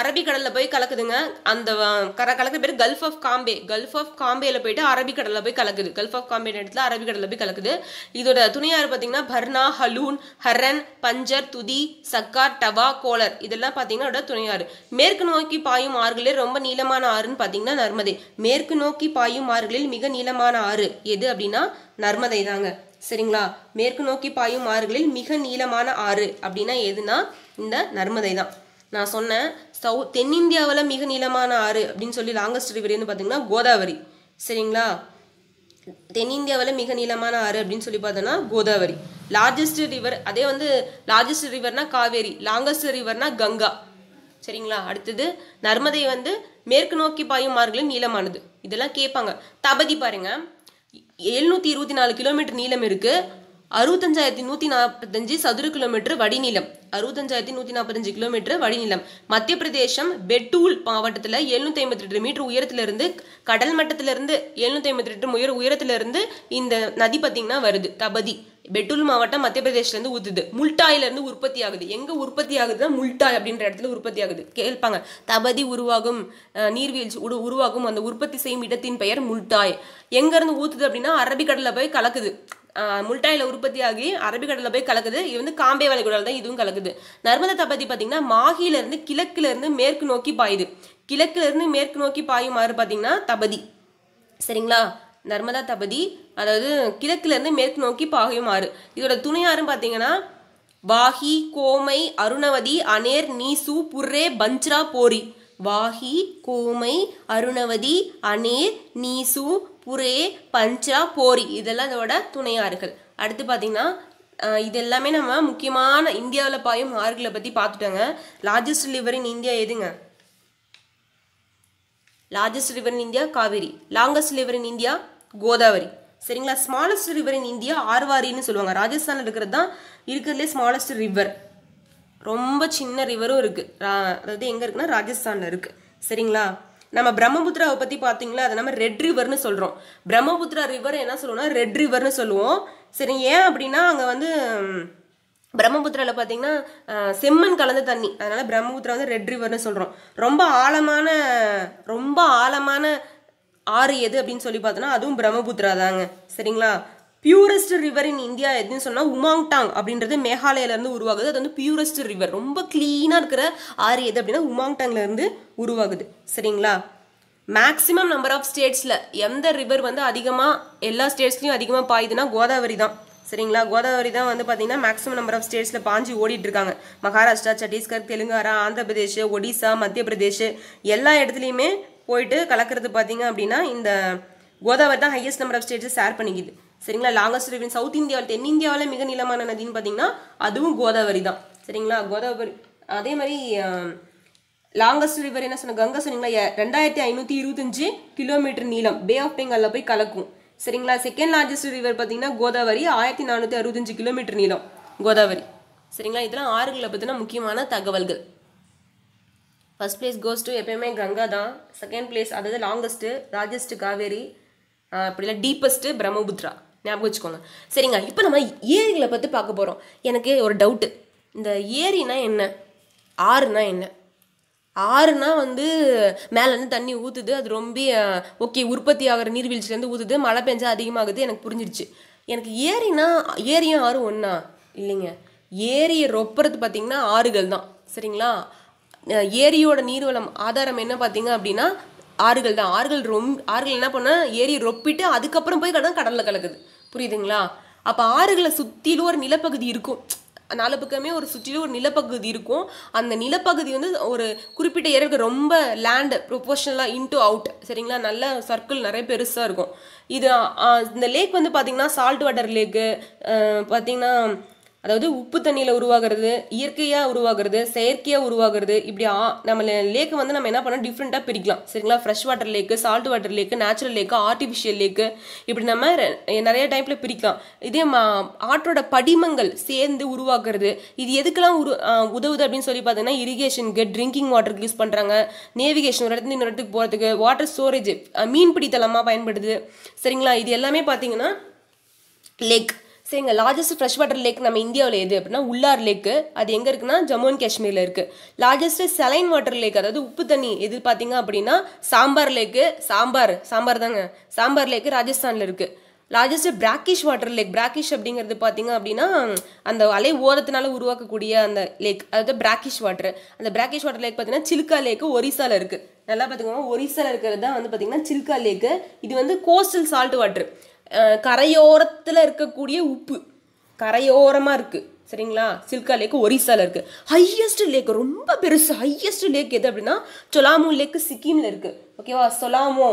அரபிக்கடலில் போய் கலக்குதுங்க அந்த கரை கலக்கிற பேர் gulf of Cambay gulf of காம்பேயில் போயிட்டு அரபிக்கடலில் போய் கலக்குது கல்ஃப் ஆஃப் காம்பே இடத்துல அரபிக்கடலில் போய் கலக்குது இதோட துணையார் பார்த்தீங்கன்னா பர்னா ஹலூன் ஹரன் பஞ்சர் துதி சக்கார் டவா கோலர் இதெல்லாம் பார்த்தீங்கன்னா அதோட துணையாறு மேற்கு நோக்கி பாயும் ஆறுகளே ரொம்ப நீளமான ஆறுன்னு பார்த்தீங்கன்னா நர்மதை மேற்கு நோக்கி பாயும் ஆறுகளில் மிக நீளமான ஆறு எது அப்படின்னா நர்மதை தாங்க சரிங்களா மேற்கு நோக்கி பாயும் ஆறுகளில் மிக நீளமான ஆறு அப்படின்னா எதுனா இந்த நர்மதை தான் நான் சொன்னேன் சவு தென்னிந்தியாவில் மிக நீளமான ஆறு அப்படின்னு சொல்லி லாங்கஸ்ட் ரிவர்னு பார்த்தீங்கன்னா கோதாவரி சரிங்களா தென்னிந்தியாவில் மிக நீளமான ஆறு அப்படின்னு சொல்லி பார்த்தோன்னா கோதாவரி லார்ஜஸ்ட் ரிவர் அதே வந்து லார்ஜஸ்ட் ரிவர்னா காவேரி லாங்கஸ்ட் ரிவர்னா கங்கா சரிங்களா அடுத்தது நர்மதை வந்து மேற்கு நோக்கி பாயும் மார்களின் நீளமானது இதெல்லாம் கேட்பாங்க தபதி பாருங்க எழுநூற்றி இருபத்தி நாலு கிலோமீட்டர் நீளம் இருக்குது அறுபத்தஞ்சாயிரத்தி நூற்றி நாற்பத்தஞ்சு சதுர கிலோமீட்டர் வடிநிலம் அறுபத்தஞ்சாயிரத்தி நூற்றி நாற்பத்தஞ்சு கிலோமீட்டர் வடிநிலம் மத்திய பிரதேசம் பெட்டூல் மாவட்டத்தில் எழுநூற்றி ஐம்பத்தி ரெண்டு மீட்டர் உயரத்திலிருந்து கடல் மட்டத்திலிருந்து எழுநூற்றி ஐம்பத்தி ரெண்டு உயர் உயரத்திலிருந்து இந்த நதி பார்த்திங்கன்னா வருது தபதி பெட்டூல் மாவட்டம் மத்திய பிரதேஷ்லேருந்து ஊற்றுது முல்டாயிலேருந்து உற்பத்தி ஆகுது எங்கே உற்பத்தி ஆகுதுன்னா முல்டாய் அப்படின்ற இடத்துல உற்பத்தி ஆகுது கேட்பாங்க தபதி உருவாகும் நீர்வீழ்ச்சி உரு உருவாகும் அந்த உற்பத்தி செய்யும் இடத்தின் பெயர் முல்டாய் எங்கேருந்து ஊற்றுது அப்படின்னா அரபிக்கடலில் போய் கலக்குது முல்டாயில் உற்பத்தி ஆகி அரபிக்கடலில் போய் கலக்குது இது வந்து காம்பே வளைகுடாவில் தான் இதுவும் கலக்குது நர்மதா தபதி பார்த்தீங்கன்னா மாகிலிருந்து கிழக்குலேருந்து மேற்கு நோக்கி பாயுது கிழக்குலேருந்து மேற்கு நோக்கி பாயுமாறு பார்த்தீங்கன்னா தபதி சரிங்களா நர்மதா தபதி அதாவது கிழக்குலேருந்து மேற்கு நோக்கி பாயுமாறு இதோட துணையாரும் பார்த்தீங்கன்னா வாகி கோமை அருணவதி அனேர் நீசு புர்ரே பஞ்ச்ரா போரி வாகி கோமை அருணவதி அனேர் நீசு புரே பஞ்சா போரி இதெல்லாம் இதோட துணையாறுகள் அடுத்து பார்த்தீங்கன்னா இது எல்லாமே நம்ம முக்கியமான இந்தியாவில் பாயும் ஆறுகளை பற்றி பார்த்துட்டோங்க லார்ஜஸ்ட் ரிவர் இன் இந்தியா எதுங்க largest river in India Kaveri longest river in India Godavari சரிங்களா ஸ்மாலஸ்ட் ரிவர் இன் இந்தியா ஆர்வாரின்னு சொல்லுவாங்க ராஜஸ்தானில் இருக்கிறது தான் இருக்கிறதுலே ஸ்மாலஸ்ட் ரிவர் ரொம்ப சின்ன ரிவரும் இருக்குது அதாவது எங்கே இருக்குன்னா ராஜஸ்தானில் இருக்குது சரிங்களா நம்ம பிரம்மபுத்திராவை பற்றி பார்த்தீங்களா அதை நம்ம ரெட் ரிவர்னு சொல்கிறோம் பிரம்மபுத்திரா ரிவர் என்ன சொல்லுவோம்னா ரெட் ரிவர்னு சொல்லுவோம் சரி ஏன் அப்படின்னா அங்கே வந்து பிரம்மபுத்திராவில் பார்த்தீங்கன்னா செம்மண் கலந்த தண்ணி அதனால் பிரம்மபுத்திரா வந்து ரெட் ரிவர்னு சொல்கிறோம் ரொம்ப ஆழமான ரொம்ப ஆழமான ஆறு எது அப்படின்னு சொல்லி பார்த்தோன்னா அதுவும் பிரம்மபுத்திரா தாங்க சரிங்களா பியூரஸ்ட் ரிவர் இன் இந்தியா எதுன்னு சொன்னால் உமாங்டாங் அப்படின்றது மேகாலயிலேருந்து உருவாகுது அது வந்து பியூரஸ்ட் ரிவர் ரொம்ப க்ளீனாக இருக்கிற ஆறு எது அப்படின்னா உமாங்டாங்லேருந்து உருவாகுது சரிங்களா மேக்ஸிமம் நம்பர் ஆஃப் ஸ்டேட்ஸில் எந்த ரிவர் வந்து அதிகமாக எல்லா ஸ்டேட்ஸ்லையும் அதிகமாக பாயுதுன்னா கோதாவரி தான் சரிங்களா கோதாவரி தான் வந்து பார்த்தீங்கன்னா மேக்ஸிமம் நம்பர் ஆஃப் ஸ்டேட்ஸில் பாஞ்சு ஓடிட்டுருக்காங்க இருக்காங்க மகாராஷ்டிரா சத்தீஸ்கர் தெலுங்கானா ஆந்திர பிரதேஷ் ஒடிசா மத்திய பிரதேஷ் எல்லா இடத்துலையுமே போயிட்டு கலக்கிறது பார்த்தீங்க அப்படின்னா இந்த கோதாவரி தான் ஹையஸ்ட் நம்பர் ஆஃப் ஸ்டேட்ஸை ஷேர் பண்ணிக்கிது சரிங்களா லாங்கஸ்ட் ரிவர் சவுத் இந்தியாவில் தென்னிந்தியாவில் மிக நீளமான நதின்னு பார்த்தீங்கன்னா அதுவும் கோதாவரி தான் சரிங்களா கோதாவரி அதே மாதிரி லாங்கஸ்ட் ரிவர் என்ன சொன்ன கங்கை சொன்னீங்களா ரெண்டாயிரத்தி ஐநூற்றி இருபத்தஞ்சு கிலோமீட்டர் நீளம் பே ஆஃப் பெங்காலில் போய் கலக்கும் சரிங்களா செகண்ட் லார்ஜஸ்ட் ரிவர் பார்த்தீங்கன்னா கோதாவரி ஆயிரத்தி நானூற்றி அறுபத்தஞ்சு கிலோமீட்டர் நீளம் கோதாவரி சரிங்களா இதெல்லாம் ஆறுகளை பற்றின முக்கியமான தகவல்கள் ஃபஸ்ட் பிளேஸ் கோஸ்ட்டு எப்பயுமே கங்கா தான் செகண்ட் பிளேஸ் அதாவது லாங்கஸ்ட்டு லார்ஜஸ்ட்டு காவேரி அப்படிலாம் டீப்பஸ்ட்டு பிரம்மபுத்ரா ஞாபகம் வச்சுக்கோங்க சரிங்க இப்போ நம்ம ஏரிகளை பற்றி பார்க்க போகிறோம் எனக்கு ஒரு டவுட்டு இந்த ஏரினா என்ன ஆறுனா என்ன ஆறுனா வந்து மேலேருந்து தண்ணி ஊற்றுது அது ரொம்ப ஓகே உற்பத்தி ஆகிற நீர்வீழ்ச்சிலேருந்து ஊற்றுது மழை பெஞ்சா அதிகமாகுது எனக்கு புரிஞ்சிடுச்சு எனக்கு ஏரினா ஏரியும் ஆறும் ஒன்றா இல்லைங்க ஏரியை ரொப்புறது பார்த்திங்கன்னா ஆறுகள் தான் சரிங்களா ஏரியோட நீர்வளம் ஆதாரம் என்ன பார்த்தீங்க அப்படின்னா ஆறுகள் தான் ஆறுகள் ரொம் ஆறுகள் என்ன பண்ணால் ஏரி ரொப்பிட்டு அதுக்கப்புறம் போய் கடல் கடலில் கலக்குது புரியுதுங்களா அப்போ ஆறுகளை சுற்றிலும் ஒரு நிலப்பகுதி இருக்கும் நாலு பக்கமே ஒரு சுற்றிலும் ஒரு நிலப்பகுதி இருக்கும் அந்த நிலப்பகுதி வந்து ஒரு குறிப்பிட்ட ஏரியாவுக்கு ரொம்ப லேண்டு ப்ரொபோஷனலாக இன்ட்டு அவுட் சரிங்களா நல்ல சர்க்கிள் நிறைய பெருசாக இருக்கும் இது இந்த லேக் வந்து பார்த்திங்கன்னா சால்ட் வாட்டர் லேக்கு பார்த்திங்கன்னா அதாவது உப்பு தண்ணியில் உருவாகிறது இயற்கையாக உருவாகிறது செயற்கையாக உருவாகிறது இப்படி ஆ நம்ம லேக் வந்து நம்ம என்ன பண்ணோம் டிஃப்ரெண்ட்டாக பிரிக்கலாம் சரிங்களா fresh water lake salt water lake natural lake artificial lake இப்படி நம்ம நிறைய டைப்பில் பிரிக்கலாம் இதே மா ஆற்றோட படிமங்கள் சேர்ந்து உருவாக்குறது இது எதுக்கெல்லாம் உரு உதவுது அப்படின்னு சொல்லி பார்த்தீங்கன்னா இரிகேஷனுக்கு ட்ரிங்கிங் வாட்டருக்கு யூஸ் பண்ணுறாங்க நேவிகேஷன் ஒரு இடத்துல இன்னொரு இடத்துக்கு போகிறதுக்கு வாட்டர் ஸ்டோரேஜ் மீன் தளமாக பயன்படுது சரிங்களா இது எல்லாமே பார்த்தீங்கன்னா லேக் சரிங்க லார்ஜஸ்ட் ஃப்ரெஷ் வாட்டர் லேக் நம்ம இந்தியாவில் எது அப்படின்னா உள்ளார் லேக்கு அது எங்கே இருக்குன்னா ஜம்மு அண்ட் காஷ்மீரில் இருக்குது லார்ஜஸ்ட் செலைன் வாட்டர் லேக் அதாவது உப்பு தண்ணி எது பார்த்தீங்க அப்படின்னா சாம்பார் லேக்கு சாம்பார் சாம்பார் தாங்க சாம்பார் லேக்கு ராஜஸ்தானில் இருக்குது largest brackish water lake brackish அப்படிங்கிறது பார்த்தீங்க அப்படின்னா அந்த அலை ஓரத்தினால உருவாக்கக்கூடிய அந்த லேக் அதாவது பிராக்கிஷ் வாட்டர் அந்த பிராக்கிஷ் வாட்டர் லேக் பார்த்தீங்கன்னா சில்கா லேக்கு ஒரிசாவில் இருக்குது நல்லா பார்த்துக்கோங்க ஒரிசாவில் இருக்கிறது தான் வந்து பார்த்தீங்கன்னா சில்கா லேக்கு இது வந்து கோஸ்டல் சால்ட் வாட்டர் கரையோரத்தில் இருக்கக்கூடிய உப்பு கரையோரமாக இருக்குது சரிங்களா சில்கா லேக் ஒரிசாவில் இருக்குது ஹையஸ்ட் லேக் ரொம்ப பெருசு ஹையஸ்ட் லேக் எது அப்படின்னா சொலாமோ லேக் சிக்கிமில் இருக்குது ஓகேவா சொலாமோ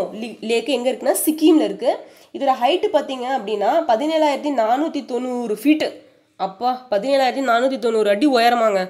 லேக் எங்கே இருக்குன்னா சிக்கிமில் இருக்குது இதில் ஹைட்டு பார்த்தீங்க அப்படின்னா பதினேழாயிரத்தி நானூற்றி தொண்ணூறு ஃபீட்டு அப்பா பதினேழாயிரத்தி நானூற்றி தொண்ணூறு அடி உயரமாங்க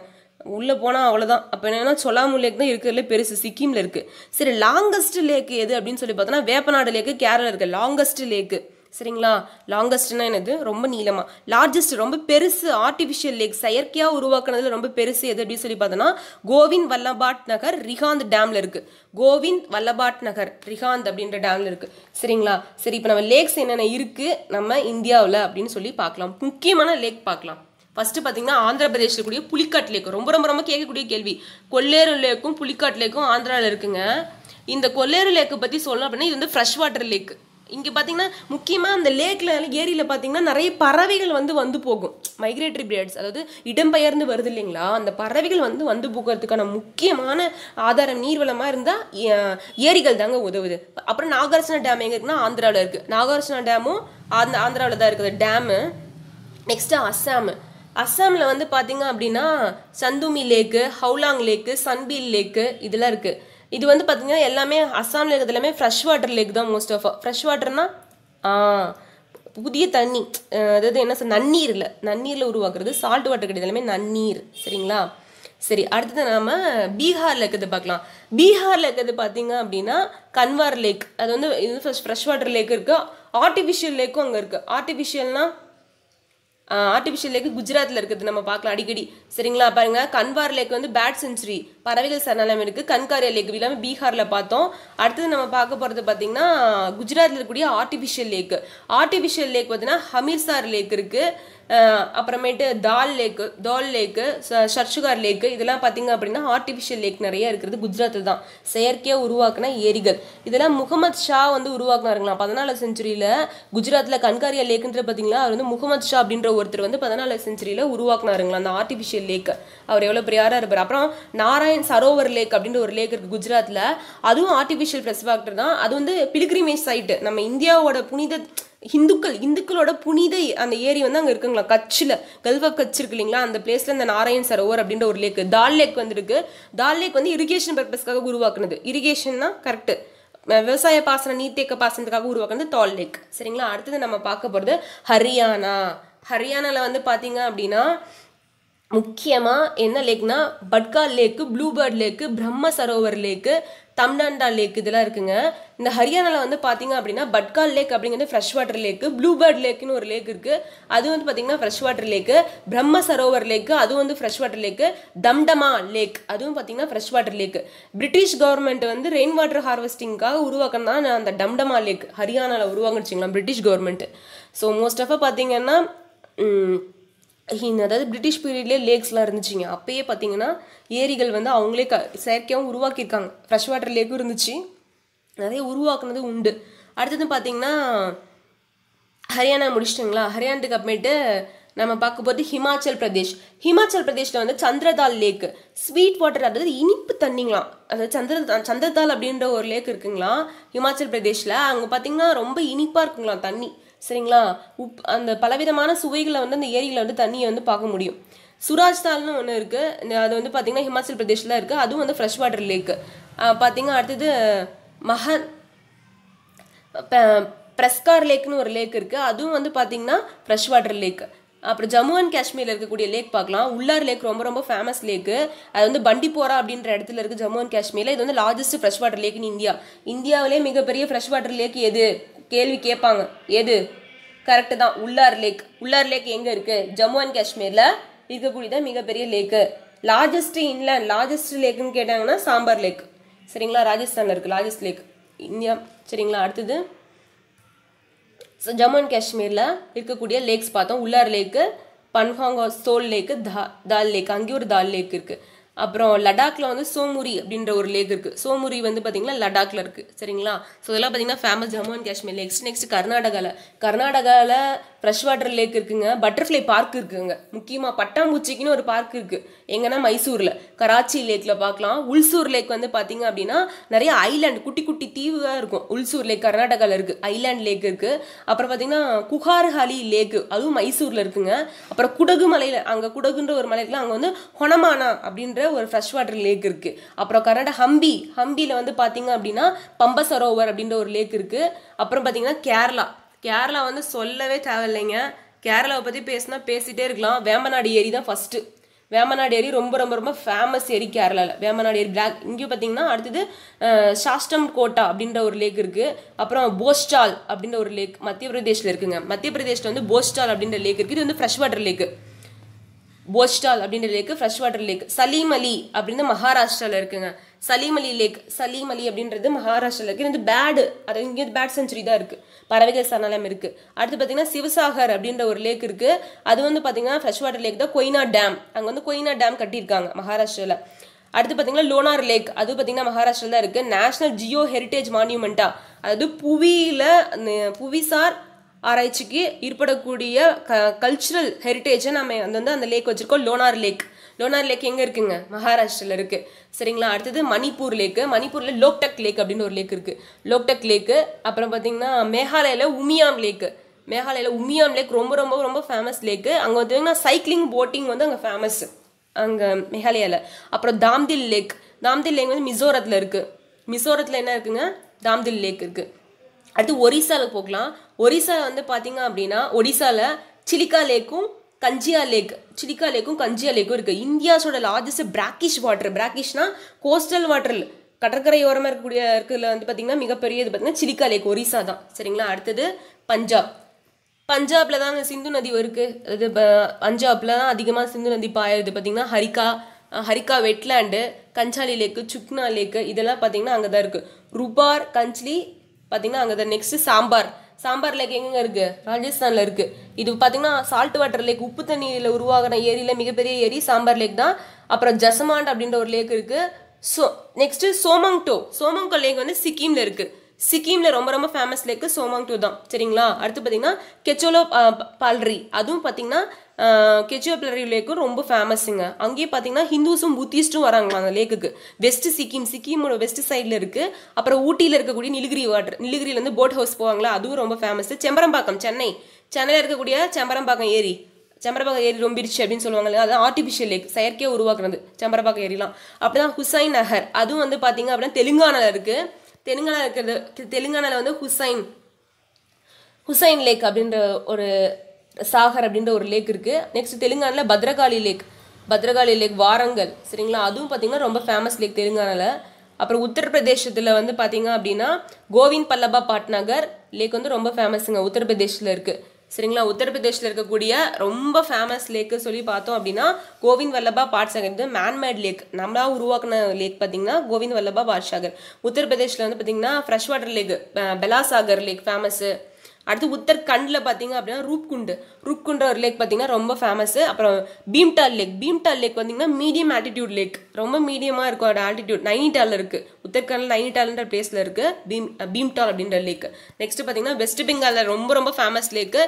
உள்ளே போனால் அவ்வளோதான் அப்போ என்னென்னா சொலாமு லேக் தான் இருக்கிறதுல பெருசு சிக்கிமில் இருக்குது சரி லாங்கஸ்ட் லேக் எது அப்படின்னு சொல்லி பார்த்தோன்னா வேப்பநாடு லேக்கு கேரளா இருக்குது லாங்கஸ்ட் லேக்கு சரிங்களா லாங்கஸ்ட்னா என்னது ரொம்ப நீளமாக லார்ஜஸ்ட் ரொம்ப பெருசு ஆர்டிஃபிஷியல் லேக் செயற்கையாக உருவாக்குனதுல ரொம்ப பெருசு எது அப்படின்னு சொல்லி பார்த்தோன்னா கோவிந்த் வல்லபாட் நகர் ரிகாந்த் டேமில் இருக்குது கோவிந்த் வல்லபாட் நகர் ரிகாந்த் அப்படின்ற டேமில் இருக்குது சரிங்களா சரி இப்போ நம்ம லேக்ஸ் என்னென்ன இருக்குது நம்ம இந்தியாவில் அப்படின்னு சொல்லி பார்க்கலாம் முக்கியமான லேக் பார்க்கலாம் ஃபஸ்ட்டு பார்த்தீங்கன்னா ஆந்திர பிரதேஷில் கூடிய புலிக்காட் லேக் ரொம்ப ரொம்ப ரொம்ப கேட்கக்கூடிய கேள்வி கொல்லேறு லேக்கும் புலிக்காட் லேக்கும் ஆந்திராவில் இருக்குங்க இந்த கொல்லேறு லேக்கை பற்றி சொல்லணும் அப்படின்னா இது வந்து ஃப்ரெஷ் வாட்டர் லேக்கு இங்கே பார்த்தீங்கன்னா முக்கியமாக அந்த லேக்கில் ஏரியில் பார்த்தீங்கன்னா நிறைய பறவைகள் வந்து வந்து போகும் மைக்ரேட்டரி பிரியட்ஸ் அதாவது இடம்பெயர்ந்து வருது இல்லைங்களா அந்த பறவைகள் வந்து வந்து போகிறதுக்கான முக்கியமான ஆதாரம் நீர்வளமாக இருந்தால் ஏரிகள் தாங்க உதவுது அப்புறம் நாகார்ஜுனா டேம் எங்கே இருக்குன்னா ஆந்திராவில் இருக்குது நாகார்ஜுனா டேமும் ஆந்த ஆந்திராவில் தான் இருக்குது டேமு நெக்ஸ்ட்டு அஸ்ஸாமு அஸ்ஸாமில் வந்து பார்த்தீங்க அப்படின்னா சந்துமி லேக்கு ஹவுலாங் லேக்கு சன்பீல் லேக்கு இதெல்லாம் இருக்குது இது வந்து பார்த்தீங்கன்னா எல்லாமே அஸ்ஸாமில் இருக்கிறது எல்லாமே ஃப்ரெஷ் வாட்டர் லேக் தான் மோஸ்ட் ஆஃப் ஃப்ரெஷ் வாட்டர்னா புதிய தண்ணி அதாவது என்ன சார் நன்னீரில் நன்னீரில் உருவாக்குறது சால்ட் வாட்டர் கிடையாது எல்லாமே நன்னீர் சரிங்களா சரி அடுத்தது நாம் பீகாரில் இருக்கிறது பார்க்கலாம் பீகாரில் இருக்கிறது பார்த்தீங்க அப்படின்னா கன்வார் லேக் அது வந்து இது ஃபஸ்ட் ஃப்ரெஷ் வாட்டர் லேக் இருக்குது ஆர்டிஃபிஷியல் லேக்கும் அங்கே இருக்குது ஆர்டிஃபிஷியல்னால் ஆர்டிஃபிஷியல் லேக் குஜராத்தில் இருக்குது நம்ம பார்க்கலாம் அடிக்கடி சரிங்களா பாருங்கள் கன்வார் லேக் வந்து பேட் செஞ்சுரி பறவைகள் சரணாலயம் இருக்குது கண்காரியா லேக் எல்லாமே பீகாரில் பார்த்தோம் அடுத்தது நம்ம பார்க்க போகிறது பார்த்தீங்கன்னா குஜராத்தில் இருக்கக்கூடிய ஆர்டிஃபிஷியல் லேக் ஆர்டிஃபிஷியல் லேக் பார்த்தீங்கன்னா ஹமீர்சார் லேக் இருக்குது அப்புறமேட்டு தால் லேக்கு தால் லேக்கு சர்ச்சுகார் லேக்கு இதெல்லாம் பார்த்தீங்க அப்படின்னா ஆர்டிஃபிஷியல் லேக் நிறைய இருக்கிறது குஜராத்தில் தான் செயற்கையாக உருவாக்குன ஏரிகள் இதெல்லாம் முகமது ஷா வந்து உருவாக்குனாருங்களா பதினாலாம் செஞ்சுரியில் குஜராத்தில் கண்காரியா லேக்குன்ற பார்த்தீங்களா அவர் வந்து முகமது ஷா அப்படின்ற ஒருத்தர் வந்து பதினாலாம் செஞ்சுரியில் உருவாக்குனாருங்களா அந்த ஆர்டிஃபிஷியல் லேக் அவர் எவ்வளோ பெரியாராக இருப்பார் அப்புறம் நாராயண் அண்ட் சரோவர் லேக் அப்படின்ற ஒரு லேக் இருக்குது குஜராத்தில் அதுவும் ஆர்டிஃபிஷியல் ஃபேக்டர் தான் அது வந்து பிலிகிரிமேஜ் சைட்டு நம்ம இந்தியாவோட புனித இந்துக்கள் இந்துக்களோட புனித அந்த ஏரி வந்து அங்கே இருக்குங்களா கட்சியில் கல்வ ஆஃப் கட்ச் இருக்கு இல்லைங்களா அந்த பிளேஸில் இந்த நாராயண் சரோவர் அப்படின்ற ஒரு லேக் தால் லேக் வந்துருக்கு தால் லேக் வந்து இரிகேஷன் பர்பஸ்க்காக உருவாக்குனது இரிகேஷன்னா கரெக்டு விவசாய பாசனம் நீர்த்தேக்க பாசனத்துக்காக உருவாக்குனது தால் லேக் சரிங்களா அடுத்தது நம்ம பார்க்க போகிறது ஹரியானா ஹரியானாவில் வந்து பார்த்தீங்க அப்படின்னா முக்கியமாக என்ன லேக்னா பட்கால் லேக்கு ப்ளூபேர்ட் லேக்கு பிரம்ம சரோவர் லேக்கு தம்னாண்டா லேக் இதெல்லாம் இருக்குங்க இந்த ஹரியானாவில் வந்து பார்த்தீங்க அப்படின்னா பட்கால் லேக் அப்படிங்கிறது ஃப்ரெஷ் வாட்டர் லேக்கு ப்ளூபேர்ட் லேக்குன்னு ஒரு லேக் இருக்குது அது வந்து பார்த்தீங்கன்னா ஃப்ரெஷ் வாட்டர் லேக்கு பிரம்ம சரோவர் லேக்கு அதுவும் வந்து fresh water lake Damdama lake அதுவும் பார்த்தீங்கன்னா fresh water lake British government வந்து ரெயின் வாட்டர் ஹார்வெஸ்டிங்காக உருவாக்கம் தான் அந்த டம்டமா லேக் ஹரியானாவில் உருவாக்கிச்சிங்களா British government so most of பார்த்தீங்கன்னா அதாவது பிரிட்டிஷ் பீரியட்லேயே லேக்ஸ்லாம் இருந்துச்சுங்க அப்பயே பார்த்தீங்கன்னா ஏரிகள் வந்து அவங்களே க செயற்கையாகவும் உருவாக்கியிருக்காங்க ஃப்ரெஷ் வாட்டர் லேக்கும் இருந்துச்சு நிறைய உருவாக்குனது உண்டு அடுத்தது பார்த்தீங்கன்னா ஹரியானா முடிச்சிட்டிங்களா ஹரியானாக்கு அப்புறமேட்டு நம்ம பார்க்க போது ஹிமாச்சல் பிரதேஷ் ஹிமாச்சல் பிரதேஷில் வந்து சந்திரதால் லேக் ஸ்வீட் வாட்டர் அதாவது இனிப்பு தண்ணிங்களாம் அதாவது சந்திரதா சந்திரதால் அப்படின்ற ஒரு லேக் இருக்குங்களா ஹிமாச்சல் பிரதேஷில் அங்கே பார்த்தீங்கன்னா ரொம்ப இனிப்பாக இருக்குங்களாம் தண்ணி சரிங்களா உப் அந்த பலவிதமான சுவைகளை வந்து அந்த ஏரியில் வந்து தண்ணியை வந்து பார்க்க முடியும் சுராஜ் தால்னு ஒன்று இருக்குது அது வந்து பார்த்தீங்கன்னா ஹிமாச்சல் பிரதேஷில் இருக்குது அதுவும் வந்து ஃப்ரெஷ் வாட்டர் லேக்கு பார்த்தீங்க அடுத்தது மஹ பிரஸ்கார் லேக்னு ஒரு லேக் இருக்குது அதுவும் வந்து பார்த்தீங்கன்னா ஃப்ரெஷ் வாட்டர் லேக் அப்புறம் ஜம்மு அண்ட் காஷ்மீரில் இருக்கக்கூடிய லேக் பார்க்கலாம் உள்ளார் லேக் ரொம்ப ரொம்ப ஃபேமஸ் லேக்கு அது வந்து பண்டிபோரா அப்படின்ற இடத்துல இருக்குது ஜம்மு அண்ட் காஷ்மீரில் இது வந்து largest fresh water lake in India இந்தியாவிலே மிகப்பெரிய ஃப்ரெஷ் வாட்டர் லேக் எது கேள்வி கேட்பாங்க எது கரெக்டு தான் உள்ளார் லேக் உள்ளார் லேக் எங்கே இருக்குது ஜம்மு அண்ட் காஷ்மீரில் தான் மிகப்பெரிய லேக்கு லார்ஜஸ்ட் இன்லேண்ட் லார்ஜஸ்ட் லேக்குன்னு கேட்டாங்கன்னா சாம்பார் லேக் சரிங்களா ராஜஸ்தானில் இருக்குது லார்ஜஸ்ட் லேக் இந்தியா சரிங்களா அடுத்தது ஜம்மு அண்ட் காஷ்மீரில் இருக்கக்கூடிய லேக்ஸ் பார்த்தோம் உள்ளார் லேக்கு பன்ஹாங்கோ சோல் லேக்கு தா தால் லேக் அங்கேயும் ஒரு தால் லேக் இருக்குது அப்புறம் லடாக்ல வந்து சோமுரி அப்படின்ற ஒரு லேக் இருக்குது சோமுரி வந்து பாத்தீங்கன்னா லடாக்ல இருக்குது சரிங்களா ஸோ இதெல்லாம் பார்த்தீங்கன்னா famous Jammu and Kashmir next next கர்நாடகாவில் கர்நாடகாவில் ஃப்ரெஷ் வாட்டர் லேக் இருக்குங்க பட்டர்ஃப்ளை பார்க் இருக்குங்க முக்கியமாக பட்டாம்பூச்சிக்குன்னு ஒரு பார்க் இருக்குது எங்கன்னா மைசூரில் கராச்சி லேக்கில் பார்க்கலாம் உல்சூர் லேக் வந்து பார்த்தீங்க அப்படின்னா நிறைய ஐலாண்ட் குட்டி குட்டி தான் இருக்கும் உல்சூர் லேக் கர்நாடகாவில் இருக்குது ஐலாண்ட் லேக் இருக்குது அப்புறம் பார்த்தீங்கன்னா குஹார்ஹாலி லேக்கு அதுவும் மைசூரில் இருக்குங்க அப்புறம் குடகு மலையில் அங்கே குடகுன்ற ஒரு மலையில் அங்கே வந்து ஹொனமானா அப்படின்ற ஒரு ஃப்ரெஷ் வாட்டர் லேக் இருக்குது அப்புறம் கர்நாடகா ஹம்பி ஹம்பியில் வந்து பார்த்தீங்க அப்படின்னா பம்ப சரோவர் அப்படின்ற ஒரு லேக் இருக்குது அப்புறம் பார்த்தீங்கன்னா கேரளா கேரளா வந்து சொல்லவே தேவையில்லைங்க கேரளாவை பற்றி பேசினா பேசிகிட்டே இருக்கலாம் வேம்பநாடு ஏரி தான் ஃபஸ்ட்டு வேம்பநாடு ஏரி ரொம்ப ரொம்ப ரொம்ப ஃபேமஸ் ஏரி கேரளாவில் வேம்பநாடு ஏரி பிளாக் இங்கே பார்த்தீங்கன்னா அடுத்தது சாஸ்டம் கோட்டா அப்படின்ற ஒரு லேக் இருக்குது அப்புறம் போஸ்டால் அப்படின்ற ஒரு லேக் மத்திய பிரதேஷில் இருக்குங்க மத்திய பிரதேஷில் வந்து போஸ்டால் அப்படின்ற லேக் இருக்குது இது வந்து ஃப்ரெஷ் வாட்டர் லேக்கு போஸ்டால் அப்படின்ற lake fresh water lake Salim Ali அப்படின்னு மகாராஷ்டிரால இருக்குங்க சலீம் அலி லேக் சலீம் அலி அப்படின்றது மகாராஷ்டிராவில் இருக்கு இது பேடு அது இங்கே பேட் செஞ்சுரி தான் இருக்குது பறவைகள் சரணாலயம் இருக்குது அடுத்து பாத்தீங்கன்னா சிவசாகர் அப்படின்ற ஒரு லேக் இருக்குது அது வந்து பார்த்தீங்கன்னா ஃப்ரெஷ் வாட்டர் லேக் தான் கொய்னா டேம் அங்கே வந்து கொய்னா டேம் கட்டியிருக்காங்க மகாராஷ்டிராவில் அடுத்து பார்த்தீங்கன்னா லோனார் லேக் அது பார்த்தீங்கன்னா மகாராஷ்டிராவில் தான் இருக்குது நேஷனல் ஜியோ ஹெரிட்டேஜ் மான்யூமெண்ட்டாக அதாவது புவியில் புவிசார் ஆராய்ச்சிக்கு ஏற்படக்கூடிய க கல்ச்சுரல் ஹெரிட்டேஜை நம்ம வந்து அந்த லேக் வச்சுருக்கோம் லோனார் லேக் லோனார் லேக் எங்கே இருக்குங்க மகாராஷ்டிரில் இருக்குது சரிங்களா அடுத்தது மணிப்பூர் லேக்கு மணிப்பூரில் லோக்டக் லேக் அப்படின்னு ஒரு லேக் இருக்குது லோக்டக் லேக்கு அப்புறம் பார்த்திங்கன்னா மேகாலயாவில் உமியாம் லேக்கு மேகாலயாவில் உமியாம் லேக் ரொம்ப ரொம்ப ரொம்ப ஃபேமஸ் லேக்கு அங்கே பார்த்தீங்கன்னா சைக்கிளிங் போட்டிங் வந்து அங்கே ஃபேமஸ் அங்கே மேகாலயாவில் அப்புறம் தாம்தில் லேக் தாம்தில் லேக் வந்து மிசோரத்தில் இருக்குது மிசோரத்தில் என்ன இருக்குங்க தாம்தில் லேக் இருக்குது அடுத்து ஒரிசாவில் போகலாம் ஒரிசா வந்து பார்த்தீங்க அப்படின்னா ஒடிசாவில் சிலிக்கா லேக்கும் கஞ்சியா லேக் சிலிக்கா லேக்கும் கஞ்சியா லேக்கும் இருக்குது இந்தியாஸோட லார்ஜஸ்ட் பிராக்கிஷ் வாட்டர் பிராக்கிஷ்னா கோஸ்டல் வாட்டர் கடற்கரையோரமாக இருக்கக்கூடிய இருக்கிறதுல வந்து பார்த்திங்கன்னா மிகப்பெரிய இது பார்த்தீங்கன்னா சிலிக்கா லேக் ஒரிசா தான் சரிங்களா அடுத்தது பஞ்சாப் பஞ்சாபில் தான் சிந்து நதி இருக்குது அது பஞ்சாபில் தான் அதிகமாக சிந்து நதி பாயிருது பார்த்தீங்கன்னா ஹரிக்கா ஹரிக்கா வெட்லேண்டு கஞ்சாலி லேக்கு சுக்னா லேக்கு இதெல்லாம் பார்த்தீங்கன்னா அங்கே தான் இருக்குது ருபார் கஞ்சலி பார்த்தீங்கன்னா அங்கே தான் நெக்ஸ்ட்டு சாம்பார் சாம்பார் லேக் எங்கெங்க இருக்கு ராஜஸ்தானில் இருக்கு இது பார்த்தீங்கன்னா சால்ட் வாட்டர் லேக் உப்பு தண்ணீரில் உருவாகிற ஏரியில் மிகப்பெரிய ஏரி சாம்பார் லேக் தான் அப்புறம் ஜசமாண்ட் அப்படின்ற ஒரு லேக் இருக்கு so next Tsomgo Tsomgo lake வந்து சிக்கிம்ல இருக்கு சிக்கிமில் ரொம்ப ரொம்ப ஃபேமஸ் லேக்கு சோமாங் டூ தான் சரிங்களா அடுத்து பார்த்தீங்கன்னா கெச்சோலோ பால்ரி அதுவும் பார்த்தீங்கன்னா கெச்சியப்பிள லேக்கும் ரொம்ப ஃபேமஸுங்க அங்கேயே பார்த்தீங்கன்னா ஹிந்துஸும் புத்திஸ்ட்டும் வராங்களா அந்த லேக்குக்கு வெஸ்ட் சிக்கிம் சிக்கிமோட வெஸ்ட் சைடில் இருக்குது அப்புறம் ஊட்டியில் இருக்கக்கூடிய நிலகிரி வாட்டர் நிலகிரியிலேருந்து போட் ஹவுஸ் போவாங்களா அதுவும் ரொம்ப ஃபேமஸ் செம்பரம்பாக்கம் சென்னை சென்னையில் இருக்கக்கூடிய செம்பரம்பாக்கம் ஏரி செம்பரம்பாக்கம் ஏரி இருச்சு அப்படின்னு சொல்லுவாங்க அது ஆர்டிஃபிஷியல் லேக் செயற்கையாக உருவாக்குறது செம்பரம்பாக்கம் ஏரிலாம் அப்படி தான் ஹுசைன் நகர் அதுவும் வந்து பார்த்தீங்க அப்படின்னா தெலுங்கானாவில் இருக்குது தெலுங்கானா இருக்கிறது தெலுங்கானாவில் வந்து ஹுசைன் ஹுசைன் லேக் அப்படின்ற ஒரு சாகர் அப்படின்ற ஒரு லேக் இருக்குது நெக்ஸ்ட் தெலுங்கானில் பத்ரகாளி லேக் பத்ரகாளி லேக் வாரங்கல் சரிங்களா அதுவும் பார்த்தீங்கன்னா ரொம்ப ஃபேமஸ் லேக் தெலுங்கானாவில் அப்புறம் உத்தரப்பிரதேசத்தில் வந்து பார்த்திங்க அப்படின்னா கோவிந்த் பல்லபா பாட்நகர் லேக் வந்து ரொம்ப ஃபேமஸுங்க உத்தரப்பிரதேஷில் இருக்குது சரிங்களா உத்தரப்பிரதேஷில் இருக்கக்கூடிய ரொம்ப ஃபேமஸ் லேக்கு சொல்லி பார்த்தோம் அப்படின்னா கோவிந்த் வல்லபா பாட்சாகர் இது மேன்மேட் லேக் நம்மளா உருவாக்கின லேக் பார்த்தீங்கன்னா கோவிந்த் வல்லபா பாட்சாகர் உத்தரப்பிரதேஷில் வந்து பார்த்தீங்கன்னா fresh water lake Belasagar lake famous அடுத்து உத்தரகண்டில் பார்த்தீங்க அப்படின்னா ரூப்குண்டு ரூப்குன்ற ஒரு லேக் பார்த்தீங்கன்னா ரொம்ப ஃபேமஸ் அப்புறம் பீம்டால் லேக் பீம்டால் லேக் பார்த்தீங்கன்னா மீடியம் ஆட்டிடியூட் லேக் ரொம்ப மீடியமாக இருக்கும் அதோட ஆல்டிடியூட் நைனிடாலில் இருக்குது உத்தரகண்டில் நைனிடால்ன்ற பிளேஸில் இருக்குது பீம் பீம்டால் அப்படின்ற லேக் நெக்ஸ்ட் பார்த்தீங்கன்னா வெஸ்ட் பெங்காலில் ரொம்ப ரொம்ப ஃபேமஸ் லேக்கு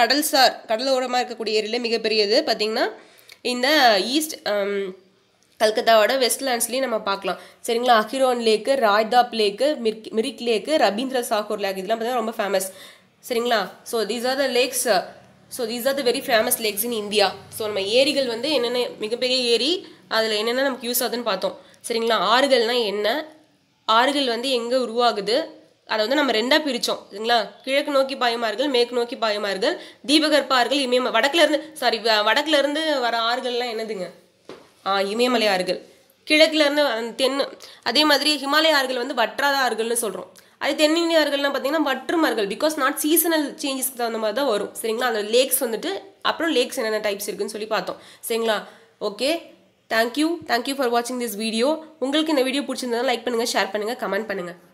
கடல்சார் கடலோரமாக இருக்கக்கூடிய ஏரியில் மிகப்பெரியது பார்த்தீங்கன்னா இந்த ஈஸ்ட் கல்கத்தாவோட வெஸ்ட்லேண்ட்ஸ்லேயும் நம்ம பார்க்கலாம் சரிங்களா அஹிரோன் லேக்கு ராய்தாப் லேக்கு மிர்க் மிரிக் லேக்கு ரபீந்திர சாகூர் லேக் இதெல்லாம் பார்த்தீங்கன்னா ரொம்ப ஃபேமஸ் சரிங்களா so these are the lakes so these are the very famous lakes in India so நம்ம ஏரிகள் வந்து என்னென்ன மிகப்பெரிய ஏரி அதில் என்னென்ன நமக்கு யூஸ் ஆகுதுன்னு பார்த்தோம் சரிங்களா ஆறுகள்னால் என்ன ஆறுகள் வந்து எங்கே உருவாகுது அதை வந்து நம்ம ரெண்டாக பிரித்தோம் சரிங்களா கிழக்கு நோக்கி பாயமார்கள் மேற்கு நோக்கி பாயமார்கள் தீபகற்ப ஆறுகள் இமயம் வடக்குலேருந்து சாரி வடக்குலேருந்து வர ஆறுகள்லாம் என்னதுங்க இமயமலை ஆறுகள் கிழக்குலேருந்து தென் அதே மாதிரி ஹிமாலய ஆறுகள் வந்து வற்றாத ஆறுகள்னு சொல்கிறோம் அது தென்னிந்திய ஆறுகள்லாம் பார்த்தீங்கன்னா வற்றுமார்கள் பிகாஸ் நாட் சீசனல் சேஞ்சஸ்க்கு தகுந்த மாதிரி தான் வரும் சரிங்களா அந்த லேக்ஸ் வந்துட்டு அப்புறம் லேக்ஸ் என்னென்ன டைப்ஸ் இருக்குன்னு சொல்லி பார்த்தோம் சரிங்களா ஓகே தேங்க்யூ தேங்க்யூ ஃபார் வாட்சிங் திஸ் வீடியோ உங்களுக்கு இந்த வீடியோ பிடிச்சிருந்ததுனா லைக் பண்ணுங்கள் ஷேர் பண்ணுங்கள் கமெண்ட் பண்ணுங்கள்